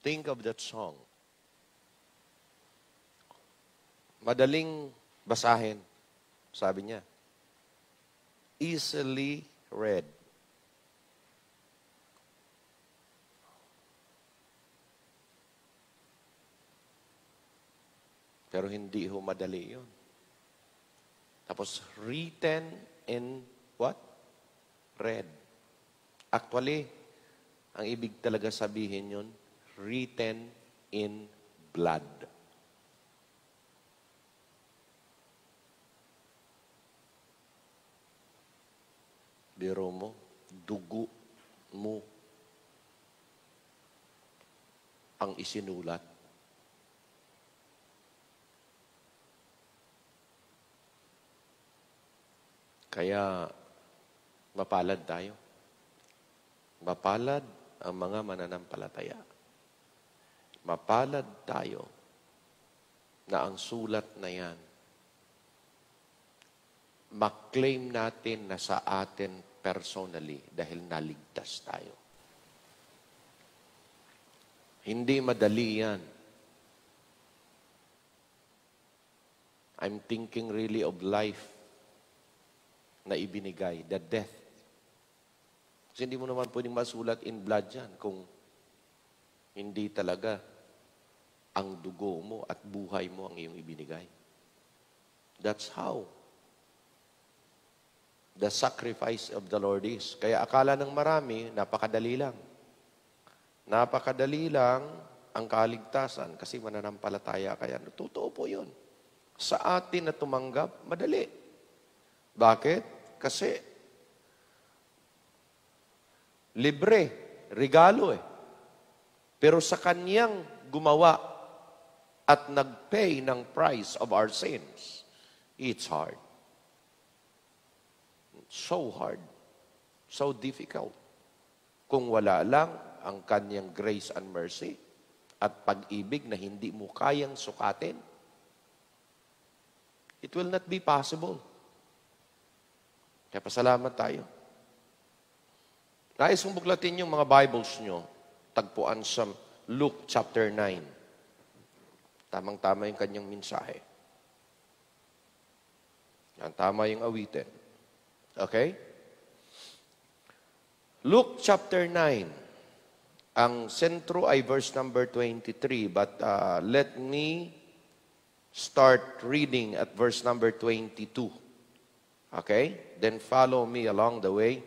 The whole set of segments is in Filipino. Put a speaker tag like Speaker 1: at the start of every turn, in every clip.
Speaker 1: Think of that song. Madaling basahin, sabi niya. Easily read. Pero hindi ho madali yun. Tapos, written in what? Red. Actually, ang ibig talaga sabihin yun, written in blood. Biro mo, dugo mo ang isinulat. Kaya mapalad tayo. Mapalad ang mga mananampalataya. Mapalad tayo na ang sulat na yan, maklaim natin na sa atin personally dahil naligtas tayo. Hindi madali yan. I'm thinking really of life na ibinigay, the death. Kasi hindi mo naman pwedeng masulat in blood yan kung hindi talaga ang dugo mo at buhay mo ang iyong ibinigay. That's how the sacrifice of the Lord is. Kaya akala ng marami, napakadali lang. Napakadali lang ang kaligtasan kasi mananampalataya kaya. Totoo po yun. Sa atin na tumanggap, madali. Bakit? Kasi libre, regalo eh. Pero sa kanyang gumawa at nagpay ng price of our sins. It's hard. So hard. So difficult. Kung wala lang ang kanyang grace and mercy at pag-ibig na hindi mo kayang sukatin, it will not be possible. Kaya pasalamat tayo. Nais kong buklatin yung mga Bibles nyo. Tagpuan sa Luke chapter 9. Tamang-tama yung kanyang mensahe. Ang tama yung awitin. Okay? Luke chapter 9. Ang sentro ay verse number 23, but uh, let me start reading at verse number 22. Okay? Then follow me along the way.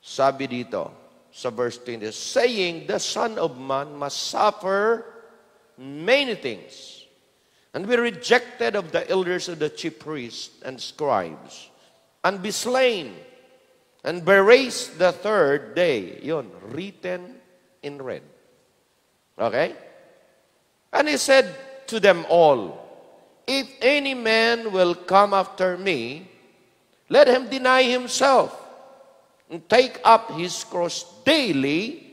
Speaker 1: Sabi dito, sa verse 20, saying, the Son of Man must suffer many things. And be rejected of the elders of the chief priests and scribes, and be slain, and be raised the third day. Yun, written in red. Okay? And he said to them all, If any man will come after me, let him deny himself, and take up his cross daily,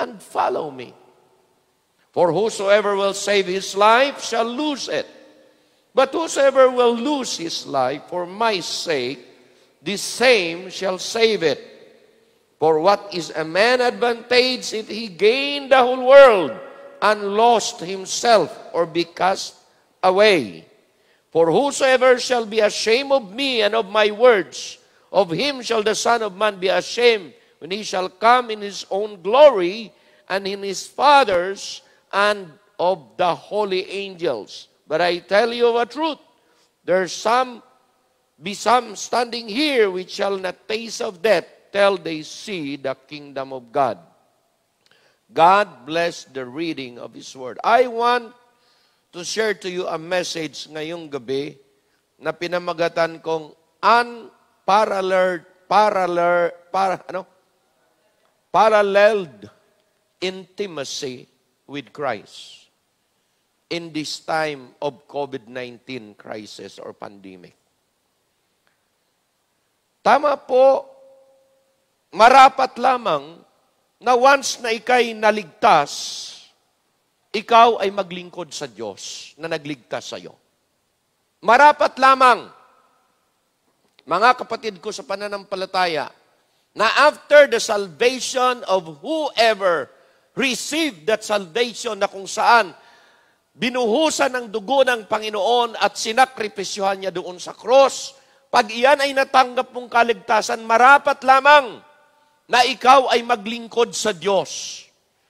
Speaker 1: and follow me. For whosoever will save his life shall lose it. But whosoever will lose his life for my sake, the same shall save it. For what is a man advantage if he gain the whole world and lost himself or be cast away? For whosoever shall be ashamed of me and of my words, of him shall the Son of Man be ashamed when he shall come in his own glory and in his Father's and of the holy angels. But I tell you a truth, there some be some standing here which shall not taste of death till they see the kingdom of God. God bless the reading of His Word. I want to share to you a message ngayong gabi na pinamagatan kong unparalleled, parallel, para, ano? paralleled intimacy with Christ in this time of COVID-19 crisis or pandemic. Tama po, marapat lamang na once na ikay naligtas, ikaw ay maglingkod sa Diyos na nagligtas sa iyo. Marapat lamang, mga kapatid ko sa pananampalataya, na after the salvation of whoever receive that salvation na kung saan binuhusan ng dugo ng Panginoon at sinakripisyuhan niya doon sa cross. Pag iyan ay natanggap mong kaligtasan, marapat lamang na ikaw ay maglingkod sa Diyos.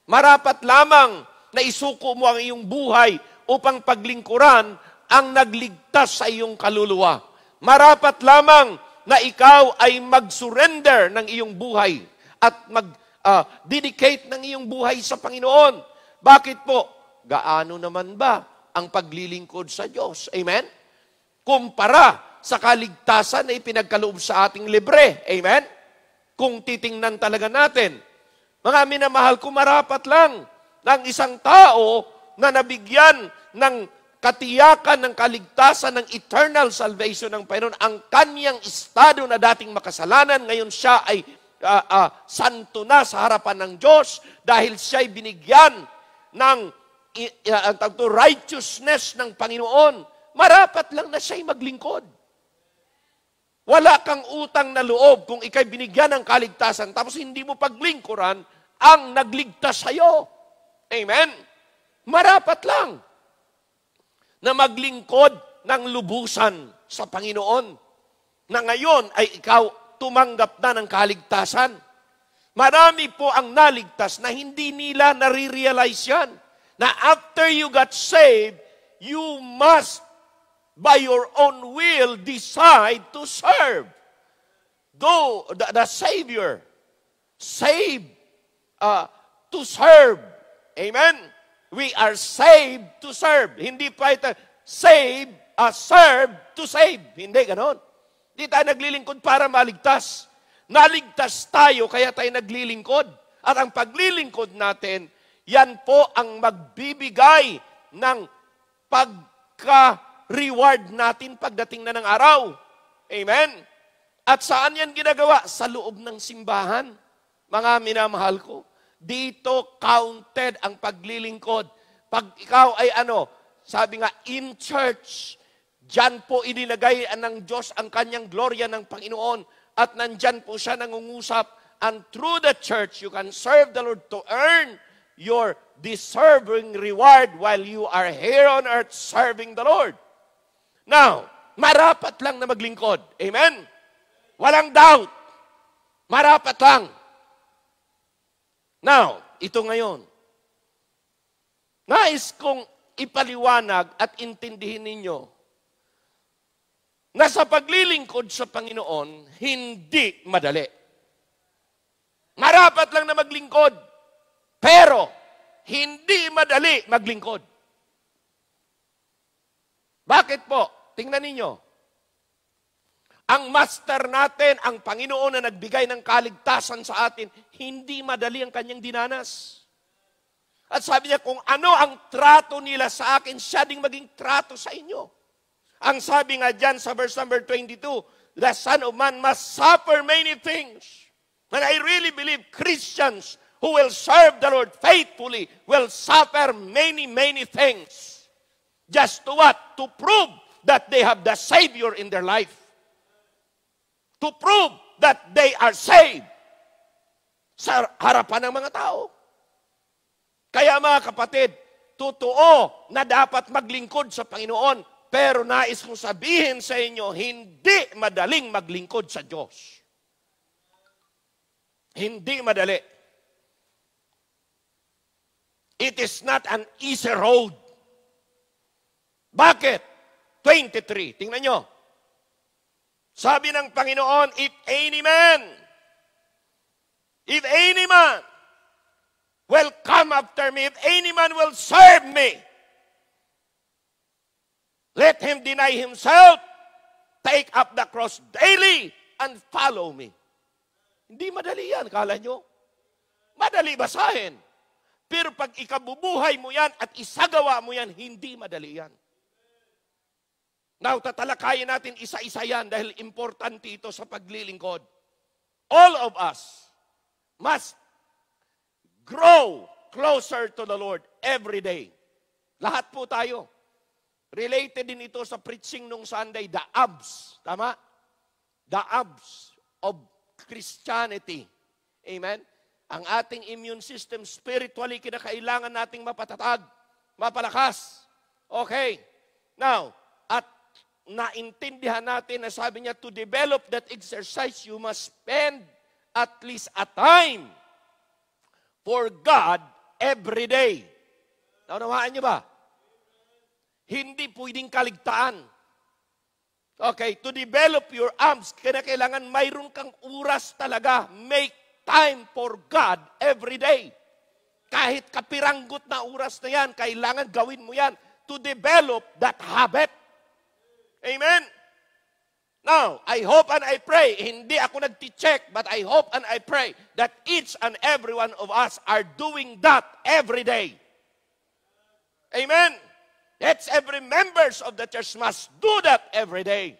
Speaker 1: Marapat lamang na isuko mo ang iyong buhay upang paglingkuran ang nagligtas sa iyong kaluluwa. Marapat lamang na ikaw ay mag-surrender ng iyong buhay at mag uh, dedicate ng iyong buhay sa Panginoon. Bakit po? Gaano naman ba ang paglilingkod sa Diyos? Amen? Kumpara sa kaligtasan na ipinagkaloob sa ating libre. Amen? Kung titingnan talaga natin, mga minamahal, kumarapat lang ng isang tao na nabigyan ng katiyakan ng kaligtasan ng eternal salvation ng Panginoon, ang kanyang estado na dating makasalanan, ngayon siya ay uh, uh, santo na sa harapan ng Diyos dahil siya'y binigyan ng uh, ah, to, righteousness ng Panginoon. Marapat lang na siya'y maglingkod. Wala kang utang na loob kung ikay binigyan ng kaligtasan tapos hindi mo paglingkuran ang nagligtas sa'yo. Amen? Marapat lang na maglingkod ng lubusan sa Panginoon na ngayon ay ikaw tumanggap na ng kaligtasan. Marami po ang naligtas na hindi nila nare-realize yan. Na after you got saved, you must by your own will decide to serve. Though the, the Savior, save uh, to serve. Amen? We are saved to serve. Hindi pa ito, save, uh, serve to save. Hindi ganon. Hindi tayo naglilingkod para maligtas. Naligtas tayo kaya tayo naglilingkod. At ang paglilingkod natin, yan po ang magbibigay ng pagka-reward natin pagdating na ng araw. Amen? At saan yan ginagawa? Sa loob ng simbahan. Mga minamahal ko, dito counted ang paglilingkod. Pag ikaw ay ano, sabi nga, in church, Diyan po inilagay ng Diyos ang kanyang glorya ng Panginoon at nandyan po siya nangungusap. And through the church, you can serve the Lord to earn your deserving reward while you are here on earth serving the Lord. Now, marapat lang na maglingkod. Amen? Walang doubt. Marapat lang. Now, ito ngayon. Nais kong ipaliwanag at intindihin ninyo na sa paglilingkod sa Panginoon, hindi madali. Marapat lang na maglingkod, pero hindi madali maglingkod. Bakit po? Tingnan ninyo. Ang master natin, ang Panginoon na nagbigay ng kaligtasan sa atin, hindi madali ang kanyang dinanas. At sabi niya, kung ano ang trato nila sa akin, siya ding maging trato sa inyo. Ang sabi nga dyan sa verse number 22, the Son of Man must suffer many things. And I really believe Christians who will serve the Lord faithfully will suffer many, many things. Just to what? To prove that they have the Savior in their life. To prove that they are saved sa harapan ng mga tao. Kaya mga kapatid, totoo na dapat maglingkod sa Panginoon pero nais kong sabihin sa inyo, hindi madaling maglingkod sa Diyos. Hindi madali. It is not an easy road. Bakit? 23. Tingnan nyo. Sabi ng Panginoon, if any man, if any man will come after me, if any man will serve me, Let him deny himself, take up the cross daily, and follow me. Hindi madali yan, kala nyo. Madali basahin. Pero pag ikabubuhay mo yan at isagawa mo yan, hindi madali yan. Now, tatalakayin natin isa-isa yan dahil importante ito sa paglilingkod. All of us must grow closer to the Lord every day. Lahat po tayo. Related din ito sa preaching nung Sunday, the abs. Tama? The abs of Christianity. Amen? Ang ating immune system spiritually kinakailangan nating mapatatag, mapalakas. Okay. Now, at naintindihan natin na sabi niya, to develop that exercise, you must spend at least a time for God every day. Naunawaan niyo ba? Hindi pwedeng kaligtaan. Okay, to develop your arms, kailangan mayroon kang oras talaga. Make time for God every day. Kahit kapiranggot na oras na yan, kailangan gawin mo yan to develop that habit. Amen? Now, I hope and I pray, hindi ako nagti check but I hope and I pray that each and every one of us are doing that every day. Amen? That's every members of the church must do that every day.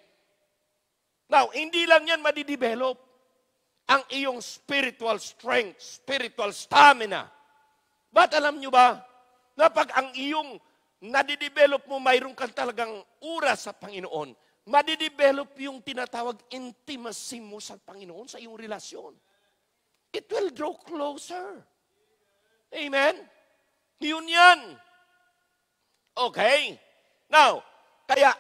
Speaker 1: Now, hindi lang yan madidevelop. Ang iyong spiritual strength, spiritual stamina. But alam nyo ba, na pag ang iyong nadidevelop mo, mayroon kang talagang oras sa Panginoon, madidevelop yung tinatawag intimacy mo sa Panginoon, sa iyong relasyon. It will draw closer. Amen? Yun yan. Okay? Now, kaya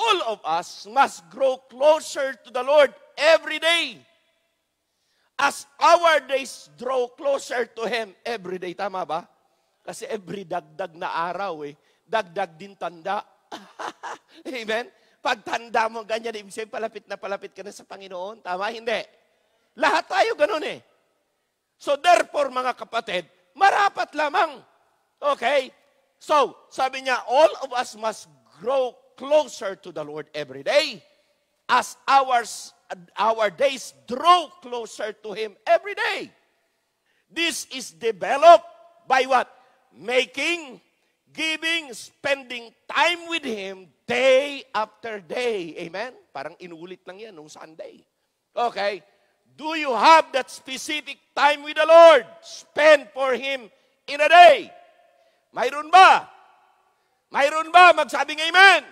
Speaker 1: all of us must grow closer to the Lord every day. As our days draw closer to Him every day. Tama ba? Kasi every dagdag na araw eh, dagdag din tanda. Amen? Pag tanda mo ganyan, ibig sabihin palapit na palapit ka na sa Panginoon. Tama? Hindi. Lahat tayo ganun eh. So therefore, mga kapatid, marapat lamang, okay, So, sabi niya, all of us must grow closer to the Lord every day as our, our days draw closer to Him every day. This is developed by what? Making, giving, spending time with Him day after day. Amen? Parang inuulit lang yan nung Sunday. Okay. Do you have that specific time with the Lord? Spend for Him in a day. Mayroon ba? Mayroon ba? Magsabing amen.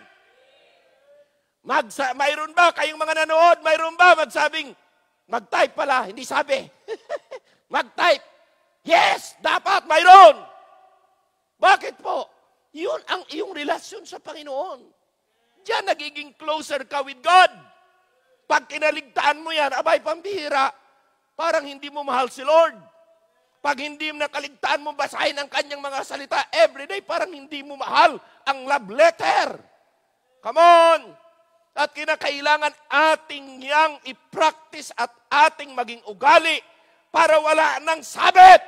Speaker 1: Magsa mayroon ba kayong mga nanood? Mayroon ba magsabing mag-type pala, hindi sabi. mag-type. Yes, dapat mayroon. Bakit po? Yun ang iyong relasyon sa Panginoon. Diyan nagiging closer ka with God. Pag kinaligtaan mo yan, abay pambihira, parang hindi mo mahal si Lord. Pag hindi mo kaligtaan mo basahin ang kanyang mga salita, everyday parang hindi mo mahal ang love letter. Come on! At kinakailangan ating yang i-practice at ating maging ugali para wala nang sabit.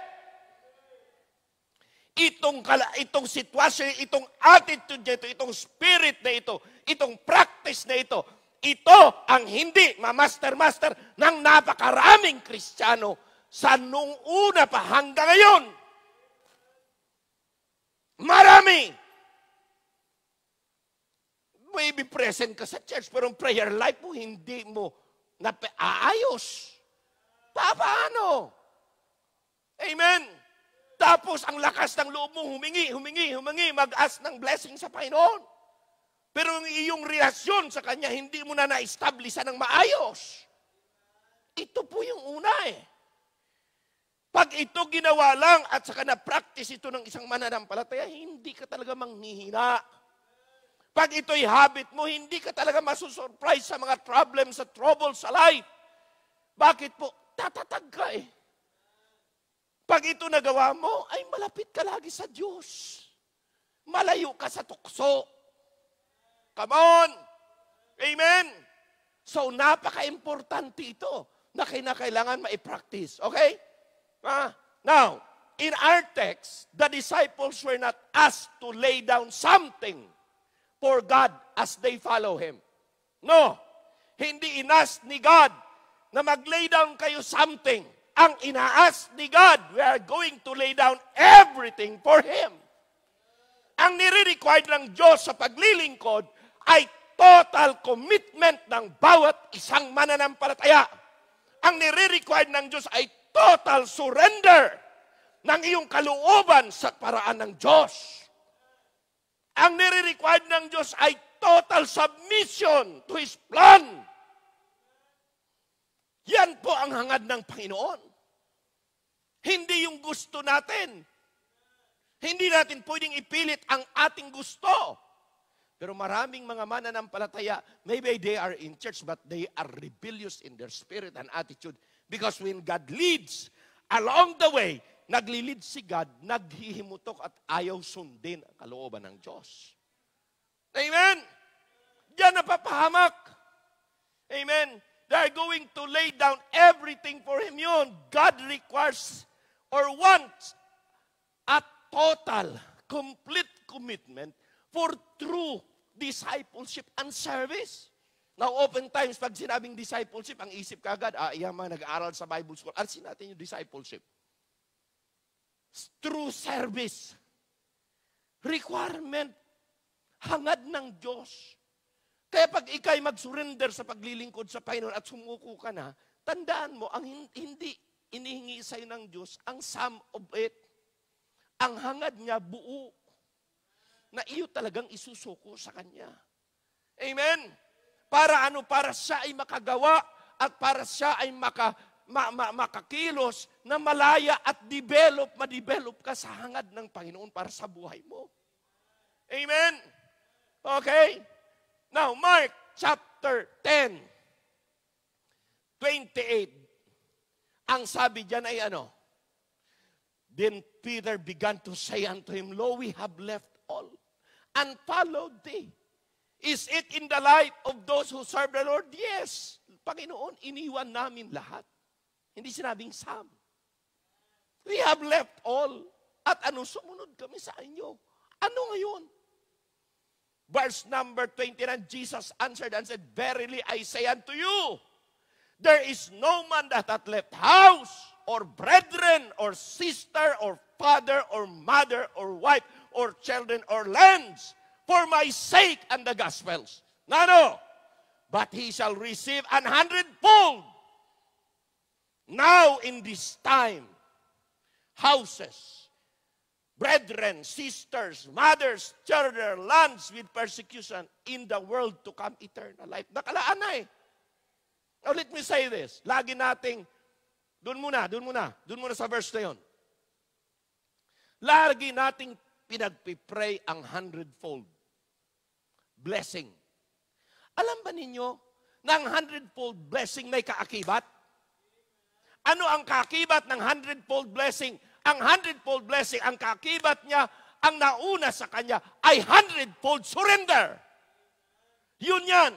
Speaker 1: Itong, kala, itong sitwasyon, itong attitude nito, itong spirit na ito, itong practice na ito, ito ang hindi mamaster-master ng napakaraming Kristiyano sa nung una pa hanggang ngayon. Marami. Maybe present ka sa church, pero ang prayer life mo, hindi mo na aayos. Paano? Amen. Tapos ang lakas ng loob mo, humingi, humingi, humingi, mag-ask ng blessing sa Panginoon. Pero ang iyong relasyon sa Kanya, hindi mo na na-establish ng maayos. Ito po yung una eh. Pag ito ginawa lang at saka na-practice ito ng isang mananampalataya, hindi ka talaga manghihina. Pag ito'y habit mo, hindi ka talaga masusurprise sa mga problems, sa troubles sa life. Bakit po? Tatatag ka eh. Pag ito nagawa mo, ay malapit ka lagi sa Diyos. Malayo ka sa tukso. Come on! Amen! So, napaka-importante ito na kinakailangan ma-practice. Okay? Uh, now, in our text, the disciples were not asked to lay down something for God as they follow Him. No, hindi inas ni God na mag-lay down kayo something. Ang inaas ni God, we are going to lay down everything for Him. Ang nire-required ng Diyos sa paglilingkod ay total commitment ng bawat isang mananampalataya. Ang nire-required ng Diyos ay total surrender ng iyong kalooban sa paraan ng Diyos. Ang nire-required ng Diyos ay total submission to His plan. Yan po ang hangad ng Panginoon. Hindi yung gusto natin. Hindi natin pwedeng ipilit ang ating gusto. Pero maraming mga mananampalataya, maybe they are in church but they are rebellious in their spirit and attitude Because when God leads, along the way, naglilid si God, naghihimutok at ayaw sundin ang kalooban ng Diyos. Amen? Diyan napapahamak. Amen? They are going to lay down everything for Him yun. God requires or wants a total, complete commitment for true discipleship and service. Now, times, pag sinabing discipleship, ang isip kagad, ah, yung nag-aaral sa Bible school, arsin natin yung discipleship. True service. Requirement. Hangad ng Diyos. Kaya pag ikay mag-surrender sa paglilingkod sa Panginoon at sumuko ka na, tandaan mo, ang hindi inihingi sa'yo ng Diyos, ang sum of it, ang hangad niya buo, na iyo talagang isusuko sa Kanya. Amen? Para ano? Para siya ay makagawa at para siya ay maka, ma, ma, makakilos na malaya at develop, ma-develop ka sa hangad ng Panginoon para sa buhay mo. Amen? Okay? Now, Mark chapter 10, 28. Ang sabi diyan ay ano? Then Peter began to say unto him, Lo, we have left all and followed thee. Is it in the light of those who serve the Lord? Yes. Panginoon, iniwan namin lahat. Hindi sinabing some. We have left all. At ano, sumunod kami sa inyo. Ano ngayon? Verse number 29, Jesus answered and said, Verily I say unto you, there is no man that hath left house, or brethren, or sister, or father, or mother, or wife, or children, or lands, for my sake and the Gospels. Na But he shall receive an hundredfold. Now in this time, houses, brethren, sisters, mothers, children, lands with persecution in the world to come eternal life. Nakalaan na eh. Now let me say this. Lagi nating, doon muna, doon muna, doon muna sa verse na yun. Lagi nating pinagpipray ang hundredfold blessing. Alam ba ninyo na ang hundredfold blessing may kaakibat? Ano ang kaakibat ng hundredfold blessing? Ang hundredfold blessing, ang kaakibat niya, ang nauna sa kanya ay hundredfold surrender. Yun yan.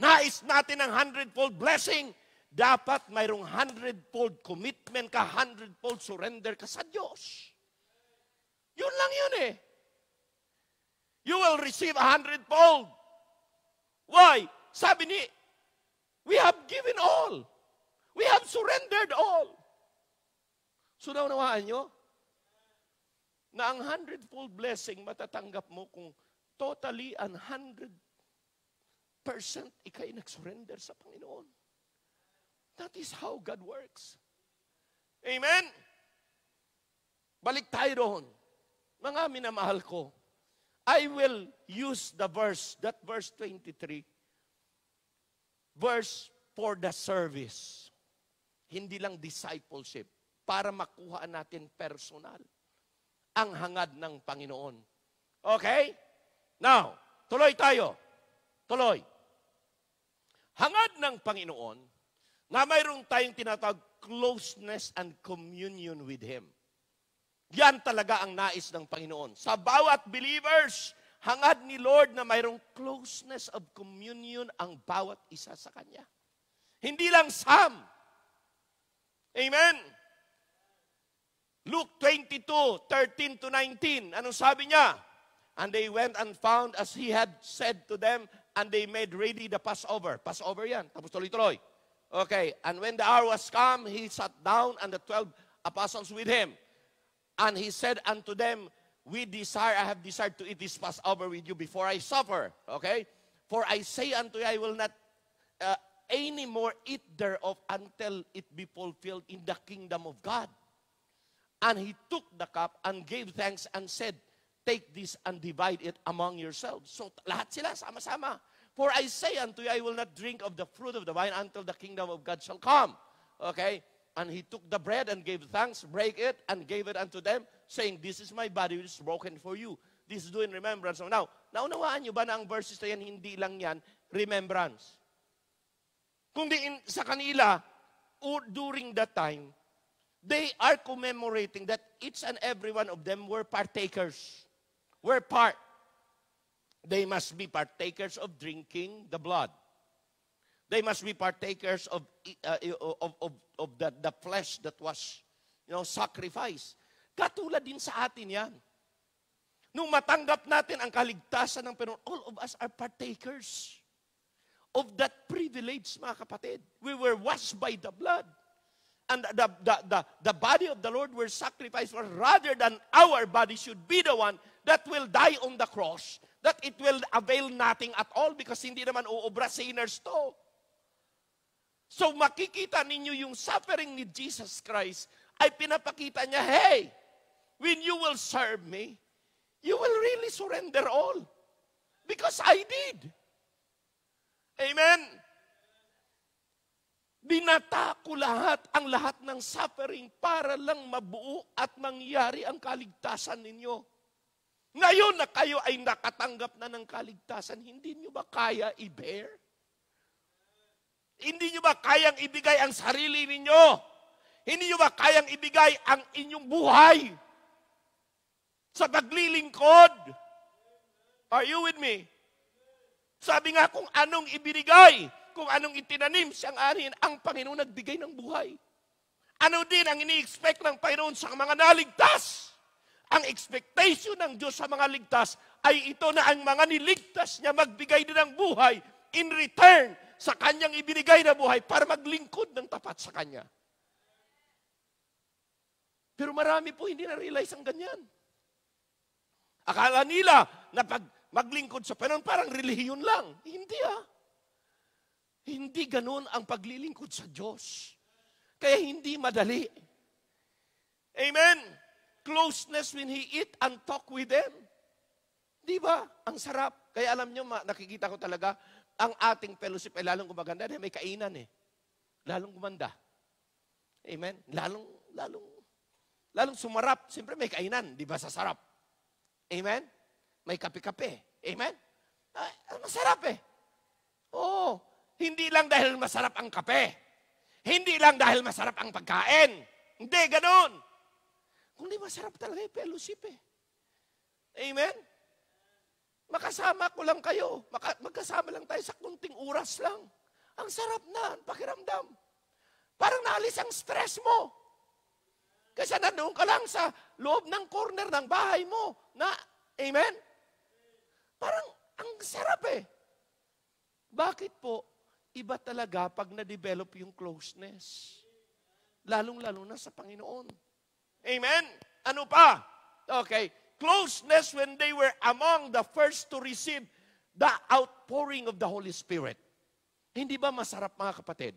Speaker 1: Nais natin ang hundredfold blessing. Dapat mayroong hundredfold commitment ka, hundredfold surrender ka sa Diyos. Yun lang yun eh you will receive a hundredfold. Why? Sabi ni, we have given all. We have surrendered all. So naunawaan nyo, na ang hundredfold blessing matatanggap mo kung totally and hundred percent ikay nag-surrender sa Panginoon. That is how God works. Amen? Balik tayo doon. Mga minamahal ko, I will use the verse, that verse 23, verse for the service. Hindi lang discipleship, para makuha natin personal ang hangad ng Panginoon. Okay? Now, tuloy tayo. Tuloy. Hangad ng Panginoon na mayroon tayong tinatawag closeness and communion with Him. Yan talaga ang nais ng Panginoon. Sa bawat believers, hangad ni Lord na mayroong closeness of communion ang bawat isa sa Kanya. Hindi lang Sam. Amen? Luke 22, 13 to 19, anong sabi niya? And they went and found as he had said to them, and they made ready the Passover. Passover yan, tapos tuloy-tuloy. Okay, and when the hour was come, he sat down and the twelve apostles with him. And he said unto them, We desire, I have desired to eat this Passover with you before I suffer. Okay? For I say unto you, I will not uh, any more eat thereof until it be fulfilled in the kingdom of God. And he took the cup and gave thanks and said, Take this and divide it among yourselves. So lahat sila sama-sama. For I say unto you, I will not drink of the fruit of the vine until the kingdom of God shall come. Okay? And he took the bread and gave thanks, break it, and gave it unto them, saying, This is my body which is broken for you. This is doing remembrance. So now, naunawaan nyo ba na ang verses na yan, hindi lang yan, remembrance. Kundi in, sa kanila, or during that time, they are commemorating that each and every one of them were partakers. Were part. They must be partakers of drinking the blood. They must be partakers of, uh, of, of, of the, the flesh that was, you know, sacrifice. Katulad din sa atin yan. Nung matanggap natin ang kaligtasan ng Panginoon, all of us are partakers of that privilege, mga kapatid. We were washed by the blood. And the, the, the, the body of the Lord were sacrificed for rather than our body should be the one that will die on the cross, that it will avail nothing at all because hindi naman uobra sinners to. So makikita ninyo yung suffering ni Jesus Christ ay pinapakita niya, hey, when you will serve me, you will really surrender all. Because I did. Amen? Binata ko lahat, ang lahat ng suffering para lang mabuo at mangyari ang kaligtasan ninyo. Ngayon na kayo ay nakatanggap na ng kaligtasan, hindi nyo ba kaya i-bear? Hindi nyo ba kayang ibigay ang sarili ninyo? Hindi nyo ba kayang ibigay ang inyong buhay sa paglilingkod? Are you with me? Sabi nga kung anong ibinigay, kung anong itinanim siyang anin, ang Panginoon nagbigay ng buhay. Ano din ang ini-expect ng Panginoon sa mga naligtas? Ang expectation ng Diyos sa mga ligtas ay ito na ang mga niligtas niya magbigay din ng buhay in return sa kanyang ibinigay na buhay para maglingkod ng tapat sa kanya. Pero marami po hindi na-realize ang ganyan. Akala nila na pag maglingkod sa Panginoon, parang relihiyon lang. Hindi ah. Hindi ganun ang paglilingkod sa Diyos. Kaya hindi madali. Amen? Closeness when He eat and talk with them. Di ba? Ang sarap. Kaya alam nyo, nakikita ko talaga, ang ating fellowship ay lalong gumaganda dahil may kainan eh. Lalong gumanda. Amen? Lalong, lalong, lalong sumarap. Siyempre may kainan, di ba? Sasarap. Amen? May kape-kape. Amen? Ah, masarap eh. Oo. Hindi lang dahil masarap ang kape. Hindi lang dahil masarap ang pagkain. Hindi, ganun. Kundi masarap talaga yung fellowship eh. Amen? Makasama ko lang kayo. magkasama lang tayo sa kunting oras lang. Ang sarap na, ang pakiramdam. Parang naalis ang stress mo. Kasi nandoon ka lang sa loob ng corner ng bahay mo na, amen? Parang ang sarap eh. Bakit po? Iba talaga pag na-develop yung closeness. Lalong-lalo na sa Panginoon. Amen? Ano pa? Okay closeness when they were among the first to receive the outpouring of the Holy Spirit. Hindi ba masarap mga kapatid?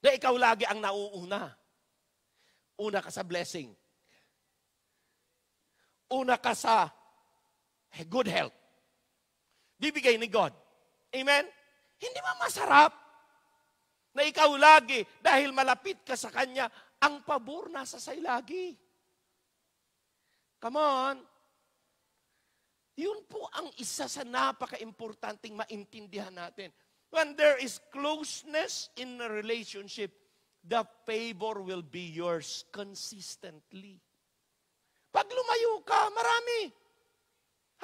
Speaker 1: Na ikaw lagi ang nauuna. Una ka sa blessing. Una ka sa good health. Bibigay ni God. Amen? Hindi ba masarap na ikaw lagi dahil malapit ka sa Kanya, ang pabor nasa sa'yo lagi. Come on. Yun po ang isa sa napaka-importanting maintindihan natin. When there is closeness in a relationship, the favor will be yours consistently. Pag lumayo ka, marami.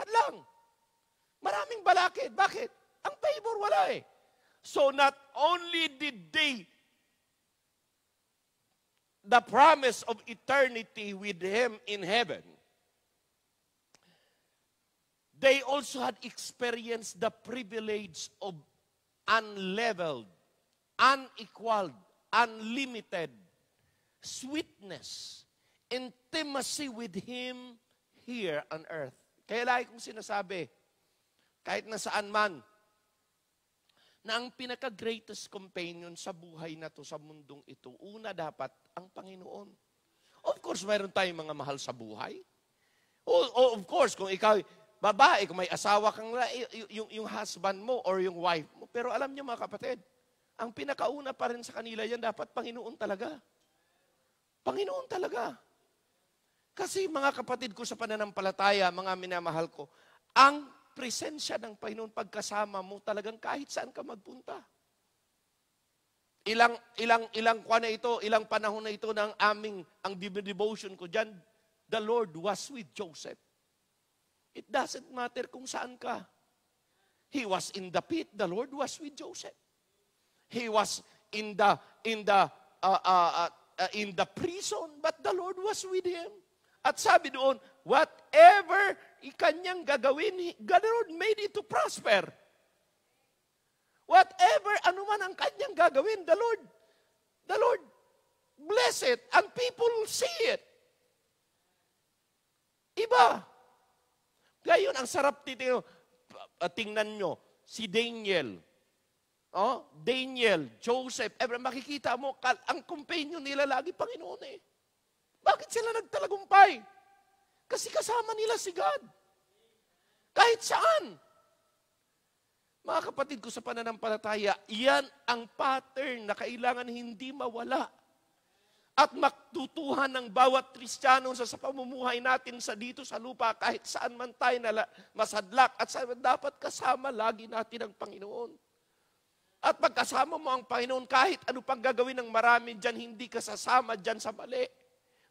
Speaker 1: Hadlang. Maraming balakid. Bakit? Ang favor wala eh. So not only did they the promise of eternity with him in heaven, They also had experienced the privilege of unleavened, unequaled, unlimited sweetness, intimacy with Him here on earth. Kaya lagi kong sinasabi, kahit nasaan man, na ang pinaka-greatest companion sa buhay na to, sa mundong ito, una dapat ang Panginoon. Of course, mayroon tayong mga mahal sa buhay. Oh, o of course, kung ikaw, babae, kung may asawa kang, yung, yung husband mo or yung wife mo. Pero alam niyo mga kapatid, ang pinakauna pa rin sa kanila yan, dapat Panginoon talaga. Panginoon talaga. Kasi mga kapatid ko sa pananampalataya, mga minamahal ko, ang presensya ng Panginoon pagkasama mo talagang kahit saan ka magpunta. Ilang ilang ilang kuan na ito, ilang panahon na ito ng aming ang devotion ko diyan, the Lord was with Joseph. It doesn't matter kung saan ka. He was in the pit. The Lord was with Joseph. He was in the in the uh, uh, uh, uh in the prison, but the Lord was with him. At sabi doon, whatever kanyang gagawin, God Lord made it to prosper. Whatever, anuman ang kanyang gagawin, the Lord, the Lord bless it and people will see it. Iba. Gayon, ang sarap titingnan, ah, tingnan nyo, si Daniel, oh, Daniel, Joseph, every, makikita mo, kal- ang companion nila lagi Panginoon eh. Bakit sila nagtalagumpay? Kasi kasama nila si God. Kahit saan. Mga kapatid ko sa pananampalataya, iyan ang pattern na kailangan hindi mawala at maktutuhan ng bawat Kristiyano sa, sa pamumuhay natin sa dito sa lupa kahit saan man tayo na masadlak at saan dapat kasama lagi natin ang Panginoon. At pagkasama mo ang Panginoon kahit ano pang gagawin ng marami diyan hindi ka sasama diyan sa mali.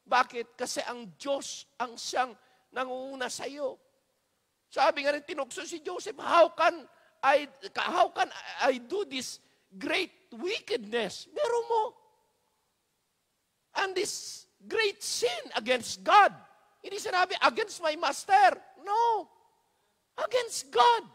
Speaker 1: Bakit? Kasi ang Diyos ang siyang nangunguna sa iyo. Sabi nga rin tinukso si Joseph, how can I, how can I do this great wickedness? Pero mo, And this great sin against God. Hindi sinabi, against my master. No. Against God.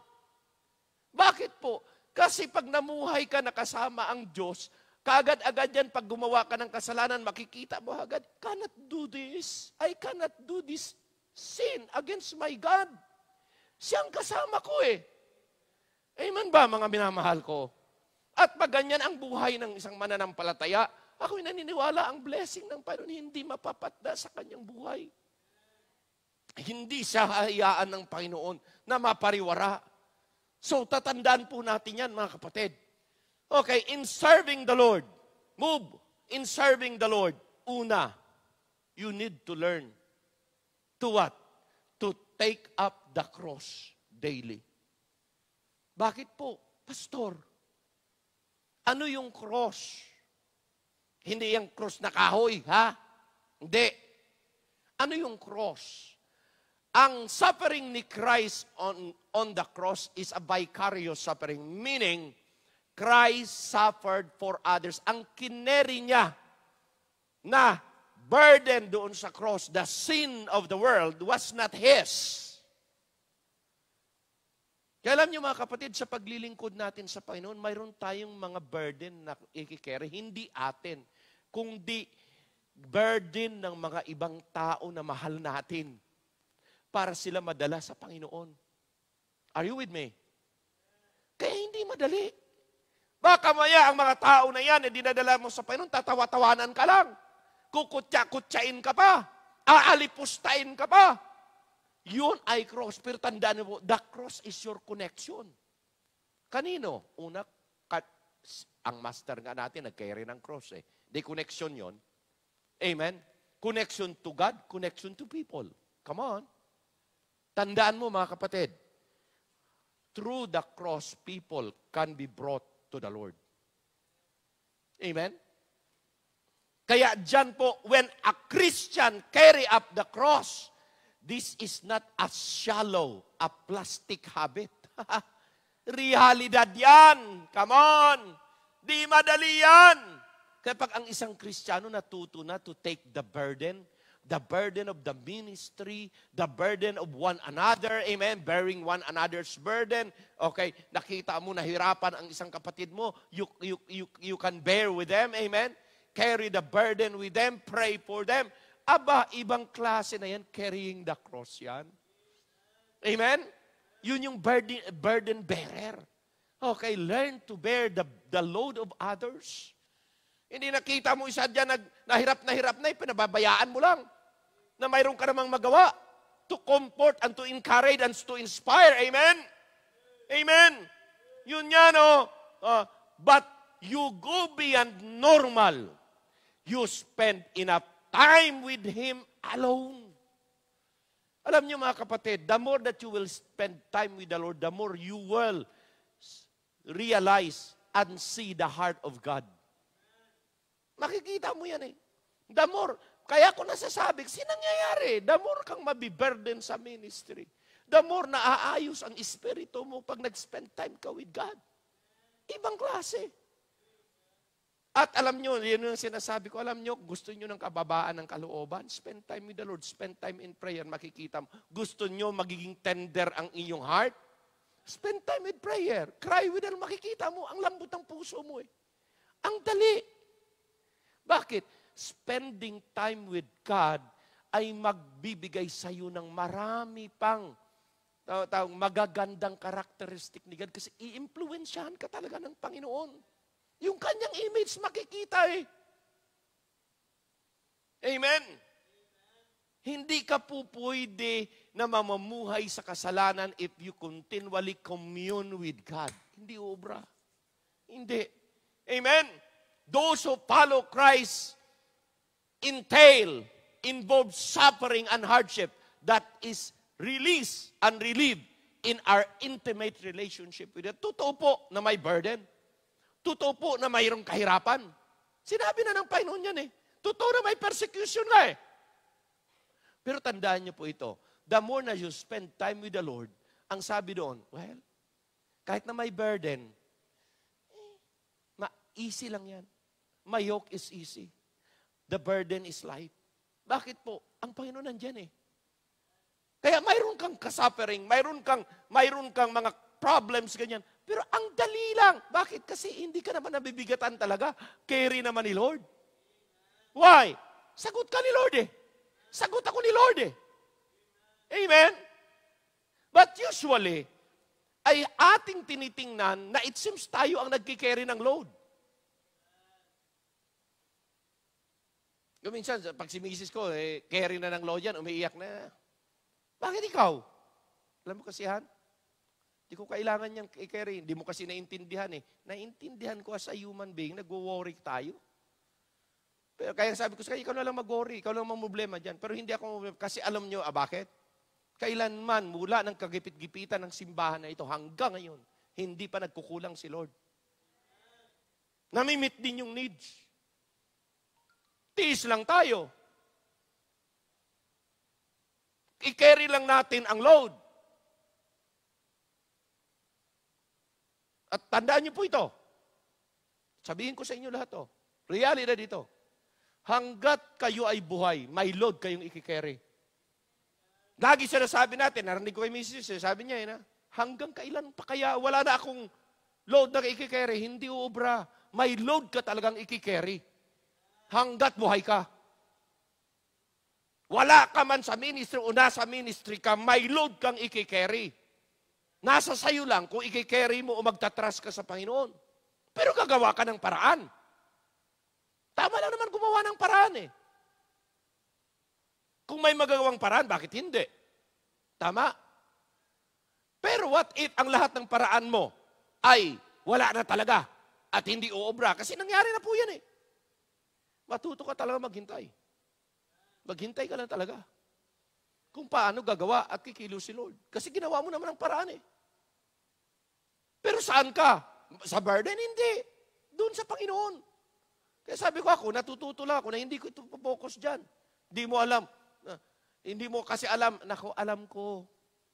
Speaker 1: Bakit po? Kasi pag namuhay ka nakasama ang Diyos, kaagad-agad yan pag gumawa ka ng kasalanan, makikita mo agad, cannot do this. I cannot do this sin against my God. Siyang kasama ko eh. Amen ba mga minamahal ko? At pag ganyan ang buhay ng isang mananampalataya, Ako'y naniniwala ang blessing ng Panginoon hindi mapapatda sa kanyang buhay. Hindi siya hayaan ng Panginoon na mapariwara. So tatandaan po natin yan mga kapatid. Okay, in serving the Lord, move in serving the Lord. Una, you need to learn to what? To take up the cross daily. Bakit po? Pastor, ano yung cross? Hindi yung cross na kahoy, ha? Hindi. Ano yung cross? Ang suffering ni Christ on, on the cross is a vicarious suffering. Meaning, Christ suffered for others. Ang kineri niya na burden doon sa cross, the sin of the world, was not His. Kaya alam niyo mga kapatid, sa paglilingkod natin sa Panginoon, mayroon tayong mga burden na ikikerry, hindi atin kundi burden ng mga ibang tao na mahal natin para sila madala sa Panginoon. Are you with me? Kaya hindi madali. Baka maya ang mga tao na yan, hindi eh, nadala mo sa Panginoon, tatawa-tawanan ka lang. Kukutya-kutyain ka pa. Aalipustain ka pa. Yun ay cross. Pero tandaan mo, the cross is your connection. Kanino? Una, ang master nga natin, nag ng cross eh. They connection yon. Amen? Connection to God, connection to people. Come on. Tandaan mo mga kapatid, through the cross, people can be brought to the Lord. Amen? Kaya dyan po, when a Christian carry up the cross, this is not a shallow, a plastic habit. Realidad yan. Come on. Di madali yan. Kaya pag ang isang Kristiyano natuto na to take the burden, the burden of the ministry, the burden of one another, amen, bearing one another's burden. Okay, nakita mo nahirapan ang isang kapatid mo, you, you, you, you can bear with them, amen. Carry the burden with them, pray for them. Aba, ibang klase na yan, carrying the cross yan. Amen? Yun yung burden, burden bearer. Okay, learn to bear the, the load of others. Hindi nakita mo isa dyan, nag, nahirap na hirap na, pinababayaan mo lang na mayroon ka namang magawa to comfort and to encourage and to inspire. Amen? Amen? Yun yan, oh. Ah, uh, but you go beyond normal. You spend enough time with Him alone. Alam niyo mga kapatid, the more that you will spend time with the Lord, the more you will realize and see the heart of God. Makikita mo yan eh. The more, kaya ko nasasabi, sinangyayari, the more kang mabiburden sa ministry. The more naaayos ang espiritu mo pag nag-spend time ka with God. Ibang klase. At alam nyo, yun yung sinasabi ko, alam nyo, gusto nyo ng kababaan ng kalooban, spend time with the Lord, spend time in prayer, makikita mo. Gusto nyo magiging tender ang iyong heart, spend time with prayer, cry with the Lord, makikita mo, ang lambot ng puso mo eh. Ang dali. Bakit? Spending time with God ay magbibigay sa iyo ng marami pang tawag, magagandang karakteristik ni God kasi i-impluensyahan ka talaga ng Panginoon. Yung kanyang image makikita eh. Amen? Amen. Hindi ka po pwede na mamamuhay sa kasalanan if you continually commune with God. Hindi obra. Hindi. Amen? those who follow Christ entail, involve suffering and hardship that is released and relieved in our intimate relationship with God. Totoo po na may burden. Totoo po na mayroong kahirapan. Sinabi na ng Panginoon yan eh. Totoo na may persecution na eh. Pero tandaan niyo po ito, the more na you spend time with the Lord, ang sabi doon, well, kahit na may burden, eh, ma-easy lang yan. My yoke is easy. The burden is light. Bakit po? Ang Panginoon nandyan eh. Kaya mayroon kang kasuffering, mayroon kang, mayroon kang mga problems, ganyan. Pero ang dali lang. Bakit? Kasi hindi ka naman nabibigatan talaga. Carry naman ni Lord. Why? Sagot ka ni Lord eh. Sagot ako ni Lord eh. Amen? But usually, ay ating tinitingnan na it seems tayo ang nagkikerry ng load. Yung minsan, pag si misis ko, eh, carry na ng loyan, umiiyak na. Bakit ikaw? Alam mo kasihan? Hindi ko kailangan niyang i-carry. Hindi mo kasi naintindihan eh. Naintindihan ko as a human being, nag-worry tayo. Pero kaya sabi ko sa kanya, ikaw na lang mag-worry, ikaw lang problema dyan. Pero hindi ako, kasi alam niyo, ah, bakit? Kailanman, mula ng kagipit-gipitan ng simbahan na ito hanggang ngayon, hindi pa nagkukulang si Lord. Namimit din yung needs. Tiis lang tayo. I-carry lang natin ang load. At tandaan niyo po ito. Sabihin ko sa inyo lahat to. Oh. Reality na dito. Hanggat kayo ay buhay, may load kayong ikikerry. Lagi sinasabi natin, narinig ko kay Mrs. Sabi niya, yun, eh, ha? hanggang kailan pa kaya wala na akong load na ikikerry, hindi uubra. May load ka talagang ikikerry hanggat buhay ka. Wala ka man sa ministry o nasa ministry ka, may load kang ikikerry. Nasa sayo lang kung ikikerry mo o magtatrust ka sa Panginoon. Pero gagawa ka ng paraan. Tama lang naman gumawa ng paraan eh. Kung may magagawang paraan, bakit hindi? Tama? Pero what if ang lahat ng paraan mo ay wala na talaga at hindi uobra? Kasi nangyari na po yan eh. Matuto ka talaga maghintay. Maghintay ka lang talaga. Kung paano gagawa at kikilo si Lord. Kasi ginawa mo naman ang paraan eh. Pero saan ka? Sa burden? Hindi. Doon sa Panginoon. Kaya sabi ko ako, natututo lang ako na hindi ko ito focus dyan. Hindi mo alam. Ah, hindi mo kasi alam. Nako, alam ko.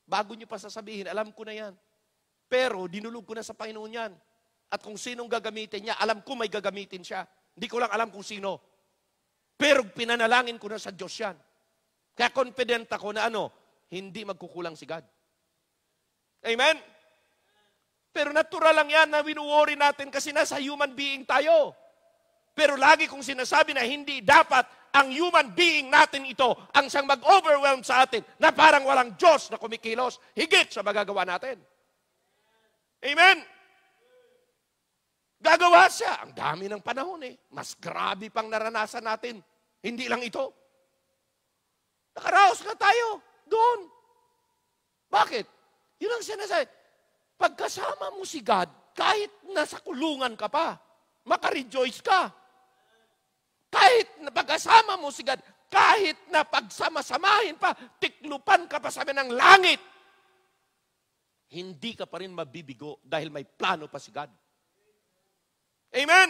Speaker 1: Bago nyo pa sasabihin, alam ko na yan. Pero dinulog ko na sa Panginoon yan. At kung sinong gagamitin niya, alam ko may gagamitin siya. Hindi ko lang alam kung sino. Pero pinanalangin ko na sa Diyos yan. Kaya confident ako na ano, hindi magkukulang si God. Amen? Pero natural lang yan na winuwori natin kasi nasa human being tayo. Pero lagi kong sinasabi na hindi dapat ang human being natin ito ang siyang mag-overwhelm sa atin na parang walang Diyos na kumikilos higit sa magagawa natin. Amen? Gagawa siya. Ang dami ng panahon eh. Mas grabe pang naranasan natin. Hindi lang ito. Nakaraos ka tayo doon. Bakit? Yun ang sinasabi. Pagkasama mo si God, kahit nasa kulungan ka pa, makarejoice ka. Kahit na pagkasama mo si God, kahit na pagsamasamahin pa, tiklupan ka pa sa ng langit, hindi ka pa rin mabibigo dahil may plano pa si God. Amen?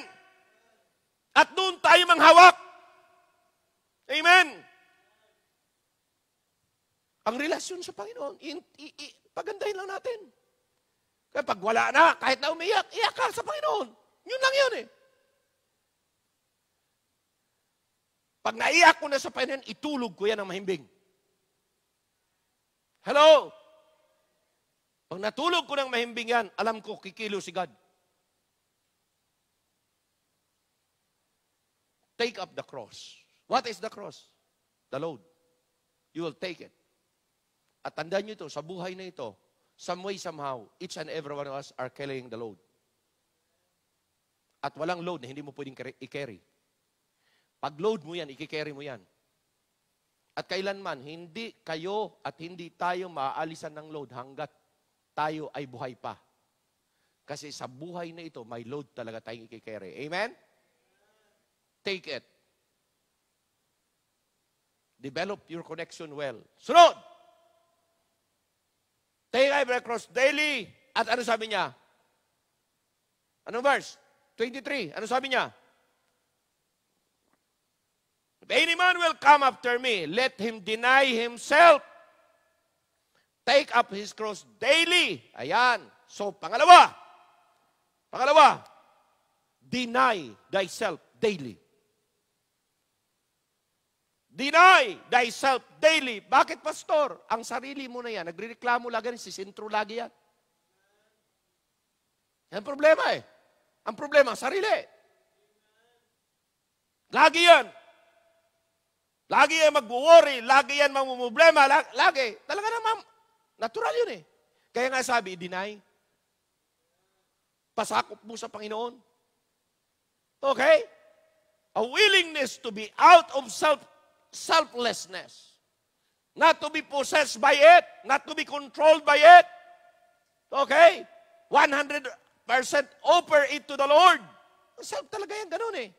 Speaker 1: At noon tayo manghawak. Amen? Ang relasyon sa Panginoon, i- i- i- pagandahin lang natin. Kaya pag wala na, kahit na umiyak, iyak ka sa Panginoon. Yun lang yun eh. Pag naiyak ko na sa Panginoon, itulog ko yan ng mahimbing. Hello? Pag natulog ko ng mahimbing yan, alam ko, kikilo si God. Take up the cross. What is the cross? The load. You will take it. At tandaan nyo ito, sa buhay na ito, some way, somehow, each and every one of us are carrying the load. At walang load na hindi mo pwedeng i-carry. Pag load mo yan, i-carry mo yan. At kailanman, hindi kayo at hindi tayo maaalisan ng load hanggat tayo ay buhay pa. Kasi sa buhay na ito, may load talaga tayong i-carry. Amen? Take it. Develop your connection well. Sunod! Take thy cross daily. At ano sabi niya? Ano verse? 23. Ano sabi niya? If any man will come after me, let him deny himself. Take up his cross daily. Ayan. So, pangalawa. Pangalawa. Deny thyself daily. Deny thyself daily. Bakit, pastor? Ang sarili mo na yan. Nagre-reklamo lagi yan. Sisintro lagi yan. Yan problema eh. Ang problema, sarili. Lagi yan. Lagi yan mag-worry. Lagi yan mag-problema. Lagi. Talaga na, ma'am. natural yun eh. Kaya nga sabi, deny. Pasakop mo sa Panginoon. Okay? A willingness to be out of self selflessness. Not to be possessed by it, not to be controlled by it. Okay? 100% offer it to the Lord. Self talaga yan, ganun eh.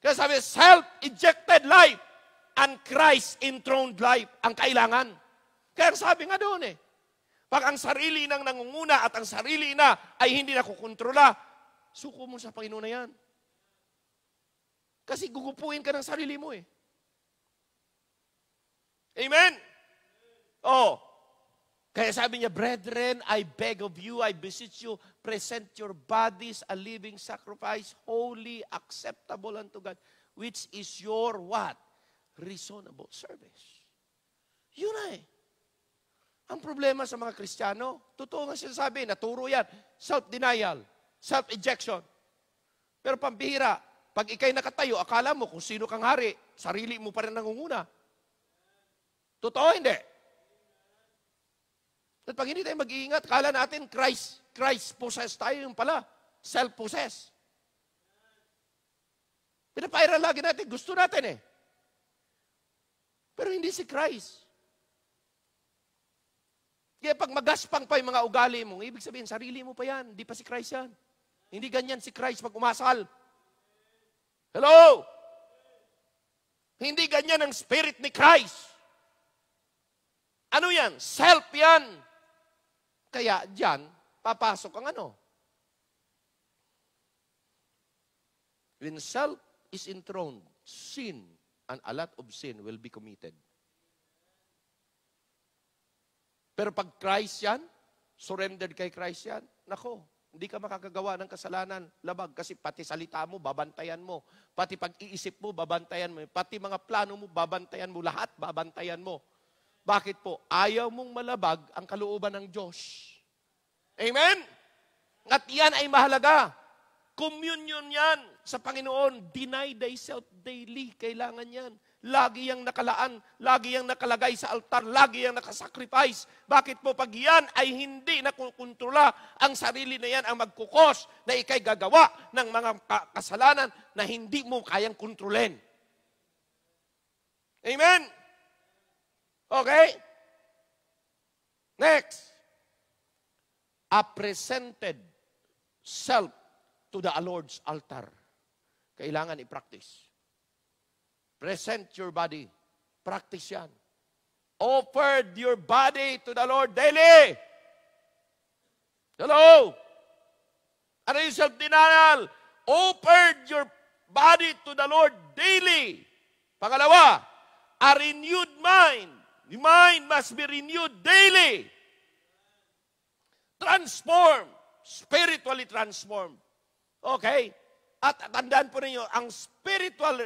Speaker 1: Kasi sabi, self-ejected life and Christ-enthroned life ang kailangan. Kaya sabi nga doon eh, pag ang sarili nang nangunguna at ang sarili na ay hindi na kukontrola, suko mo sa Panginoon na yan. Kasi gugupuin ka ng sarili mo eh. Amen? Oh. Kaya sabi niya, Brethren, I beg of you, I beseech you, present your bodies a living sacrifice, holy, acceptable unto God, which is your what? Reasonable service. Yun na eh. Ang problema sa mga Kristiyano, totoo nga sinasabi, naturo yan, self-denial, self-ejection. Pero pambihira, pag ikay nakatayo, akala mo kung sino kang hari, sarili mo pa rin nangunguna. Totoo hindi? At pag hindi tayo mag-iingat, kala natin Christ, Christ possess tayo yung pala. Self-possess. Pinapairal lagi natin, gusto natin eh. Pero hindi si Christ. Kaya pag magaspang pa yung mga ugali mo, ibig sabihin, sarili mo pa yan. Hindi pa si Christ yan. Hindi ganyan si Christ pag umasal. Hello? Hindi ganyan ang spirit ni Christ. Ano yan? Self yan. Kaya dyan, papasok ang ano? When self is enthroned, sin and a lot of sin will be committed. Pero pag Christ yan, surrendered kay Christ yan, nako, hindi ka makakagawa ng kasalanan, labag, kasi pati salita mo, babantayan mo. Pati pag-iisip mo, babantayan mo. Pati mga plano mo, babantayan mo. Lahat, babantayan mo. Bakit po? Ayaw mong malabag ang kalooban ng Diyos. Amen? At yan ay mahalaga. Communion yan sa Panginoon. Deny thyself daily. Kailangan yan. Lagi yang nakalaan, lagi yang nakalagay sa altar, lagi yang nakasacrifice. Bakit po pag yan ay hindi nakukontrola ang sarili na yan ang magkukos na ikay gagawa ng mga kasalanan na hindi mo kayang kontrolin. Amen? Okay? Next. I presented self to the Lord's altar. Kailangan i-practice. Present your body. Practice yan. Offered your body to the Lord daily. Hello? Ano yung self-denial? Offered your body to the Lord daily. Pangalawa, a renewed mind. The mind must be renewed daily. Transform. Spiritually transform. Okay? At tandaan po ninyo, ang spiritual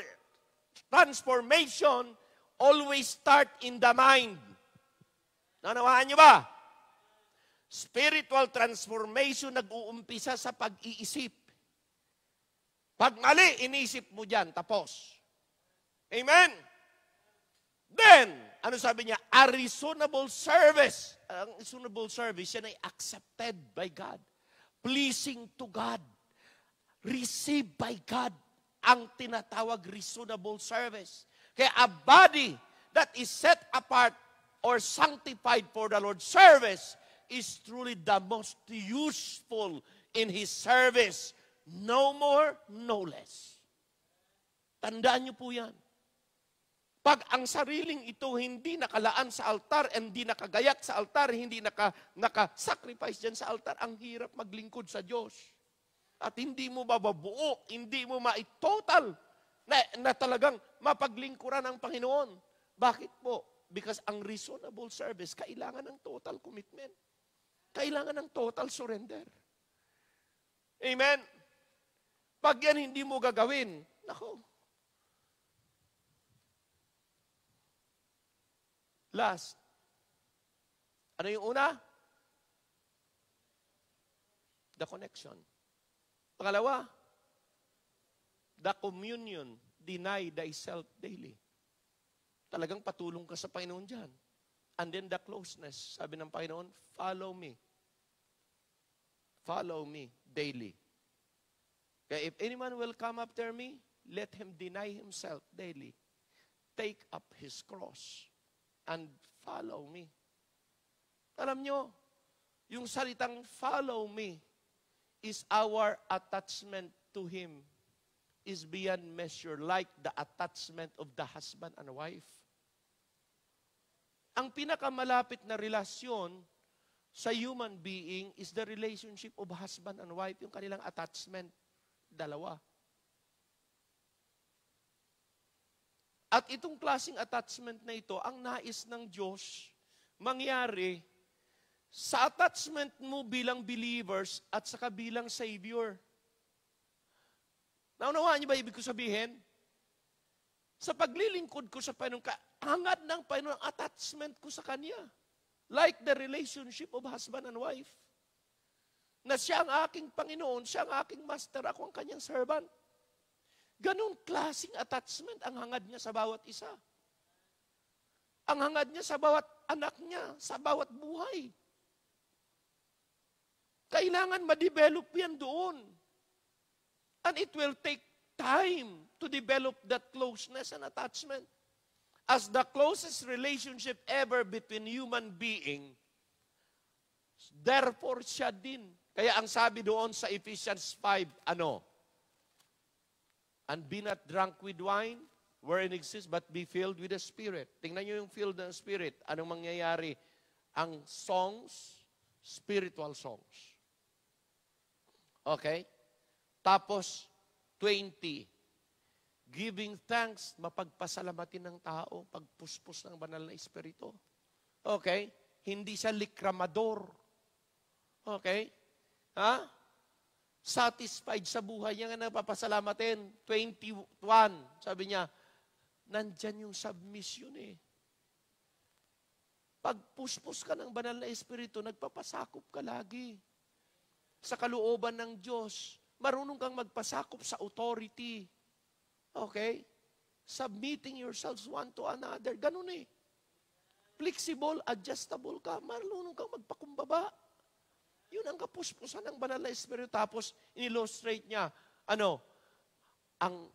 Speaker 1: transformation always start in the mind. Nanawaan niyo ba? Spiritual transformation nag-uumpisa sa pag-iisip. Pag mali, inisip mo dyan, tapos. Amen? Then, ano sabi niya? A reasonable service. Ang reasonable service, yan ay accepted by God. Pleasing to God. Received by God. Ang tinatawag reasonable service. Kaya a body that is set apart or sanctified for the Lord's service is truly the most useful in His service. No more, no less. Tandaan niyo po yan. Pag ang sariling ito hindi nakalaan sa altar, hindi nakagayak sa altar, hindi naka, naka-sacrifice dyan sa altar, ang hirap maglingkod sa Diyos. At hindi mo mababuo, hindi mo maitotal na, na talagang mapaglingkuran ang Panginoon. Bakit po? Because ang reasonable service, kailangan ng total commitment. Kailangan ng total surrender. Amen? Pag yan hindi mo gagawin, nako, Last. Ano yung una? The connection. Pangalawa, the communion. Deny thyself daily. Talagang patulong ka sa Panginoon dyan. And then the closeness. Sabi ng Panginoon, follow me. Follow me daily. Kaya if anyone will come after me, let him deny himself daily. Take up his cross and follow me. Alam nyo, yung salitang follow me is our attachment to Him is beyond measure like the attachment of the husband and wife. Ang pinakamalapit na relasyon sa human being is the relationship of husband and wife, yung kanilang attachment. Dalawa. At itong klasing attachment na ito, ang nais ng Diyos mangyari sa attachment mo bilang believers at sa kabilang Savior. Naunawaan niyo ba ibig ko sabihin? Sa paglilingkod ko sa Panginoon, hangad ng Panginoon ang attachment ko sa Kanya. Like the relationship of husband and wife. Na siya ang aking Panginoon, siya ang aking master, ako ang kanyang servant. Ganong klasing attachment ang hangad niya sa bawat isa. Ang hangad niya sa bawat anak niya, sa bawat buhay. Kailangan ma-develop yan doon. And it will take time to develop that closeness and attachment. As the closest relationship ever between human being, therefore siya din. Kaya ang sabi doon sa Ephesians 5, ano? And be not drunk with wine, wherein exists, but be filled with the Spirit. Tingnan nyo yung filled ng Spirit. Anong mangyayari? Ang songs, spiritual songs. Okay? Tapos, 20. Giving thanks, mapagpasalamatin ng tao, pagpuspos ng banal na Espiritu. Okay? Hindi siya likramador. Okay? Ha? satisfied sa buhay niya nga napapasalamat 21, sabi niya, nandyan yung submission eh. Pag puspos ka ng banal na espiritu, nagpapasakop ka lagi. Sa kalooban ng Diyos, marunong kang magpasakop sa authority. Okay? Submitting yourselves one to another. Ganun eh. Flexible, adjustable ka. Marunong kang magpakumbaba. Yun ang kapuspusan ng banal na espiritu. Tapos, in-illustrate niya, ano, ang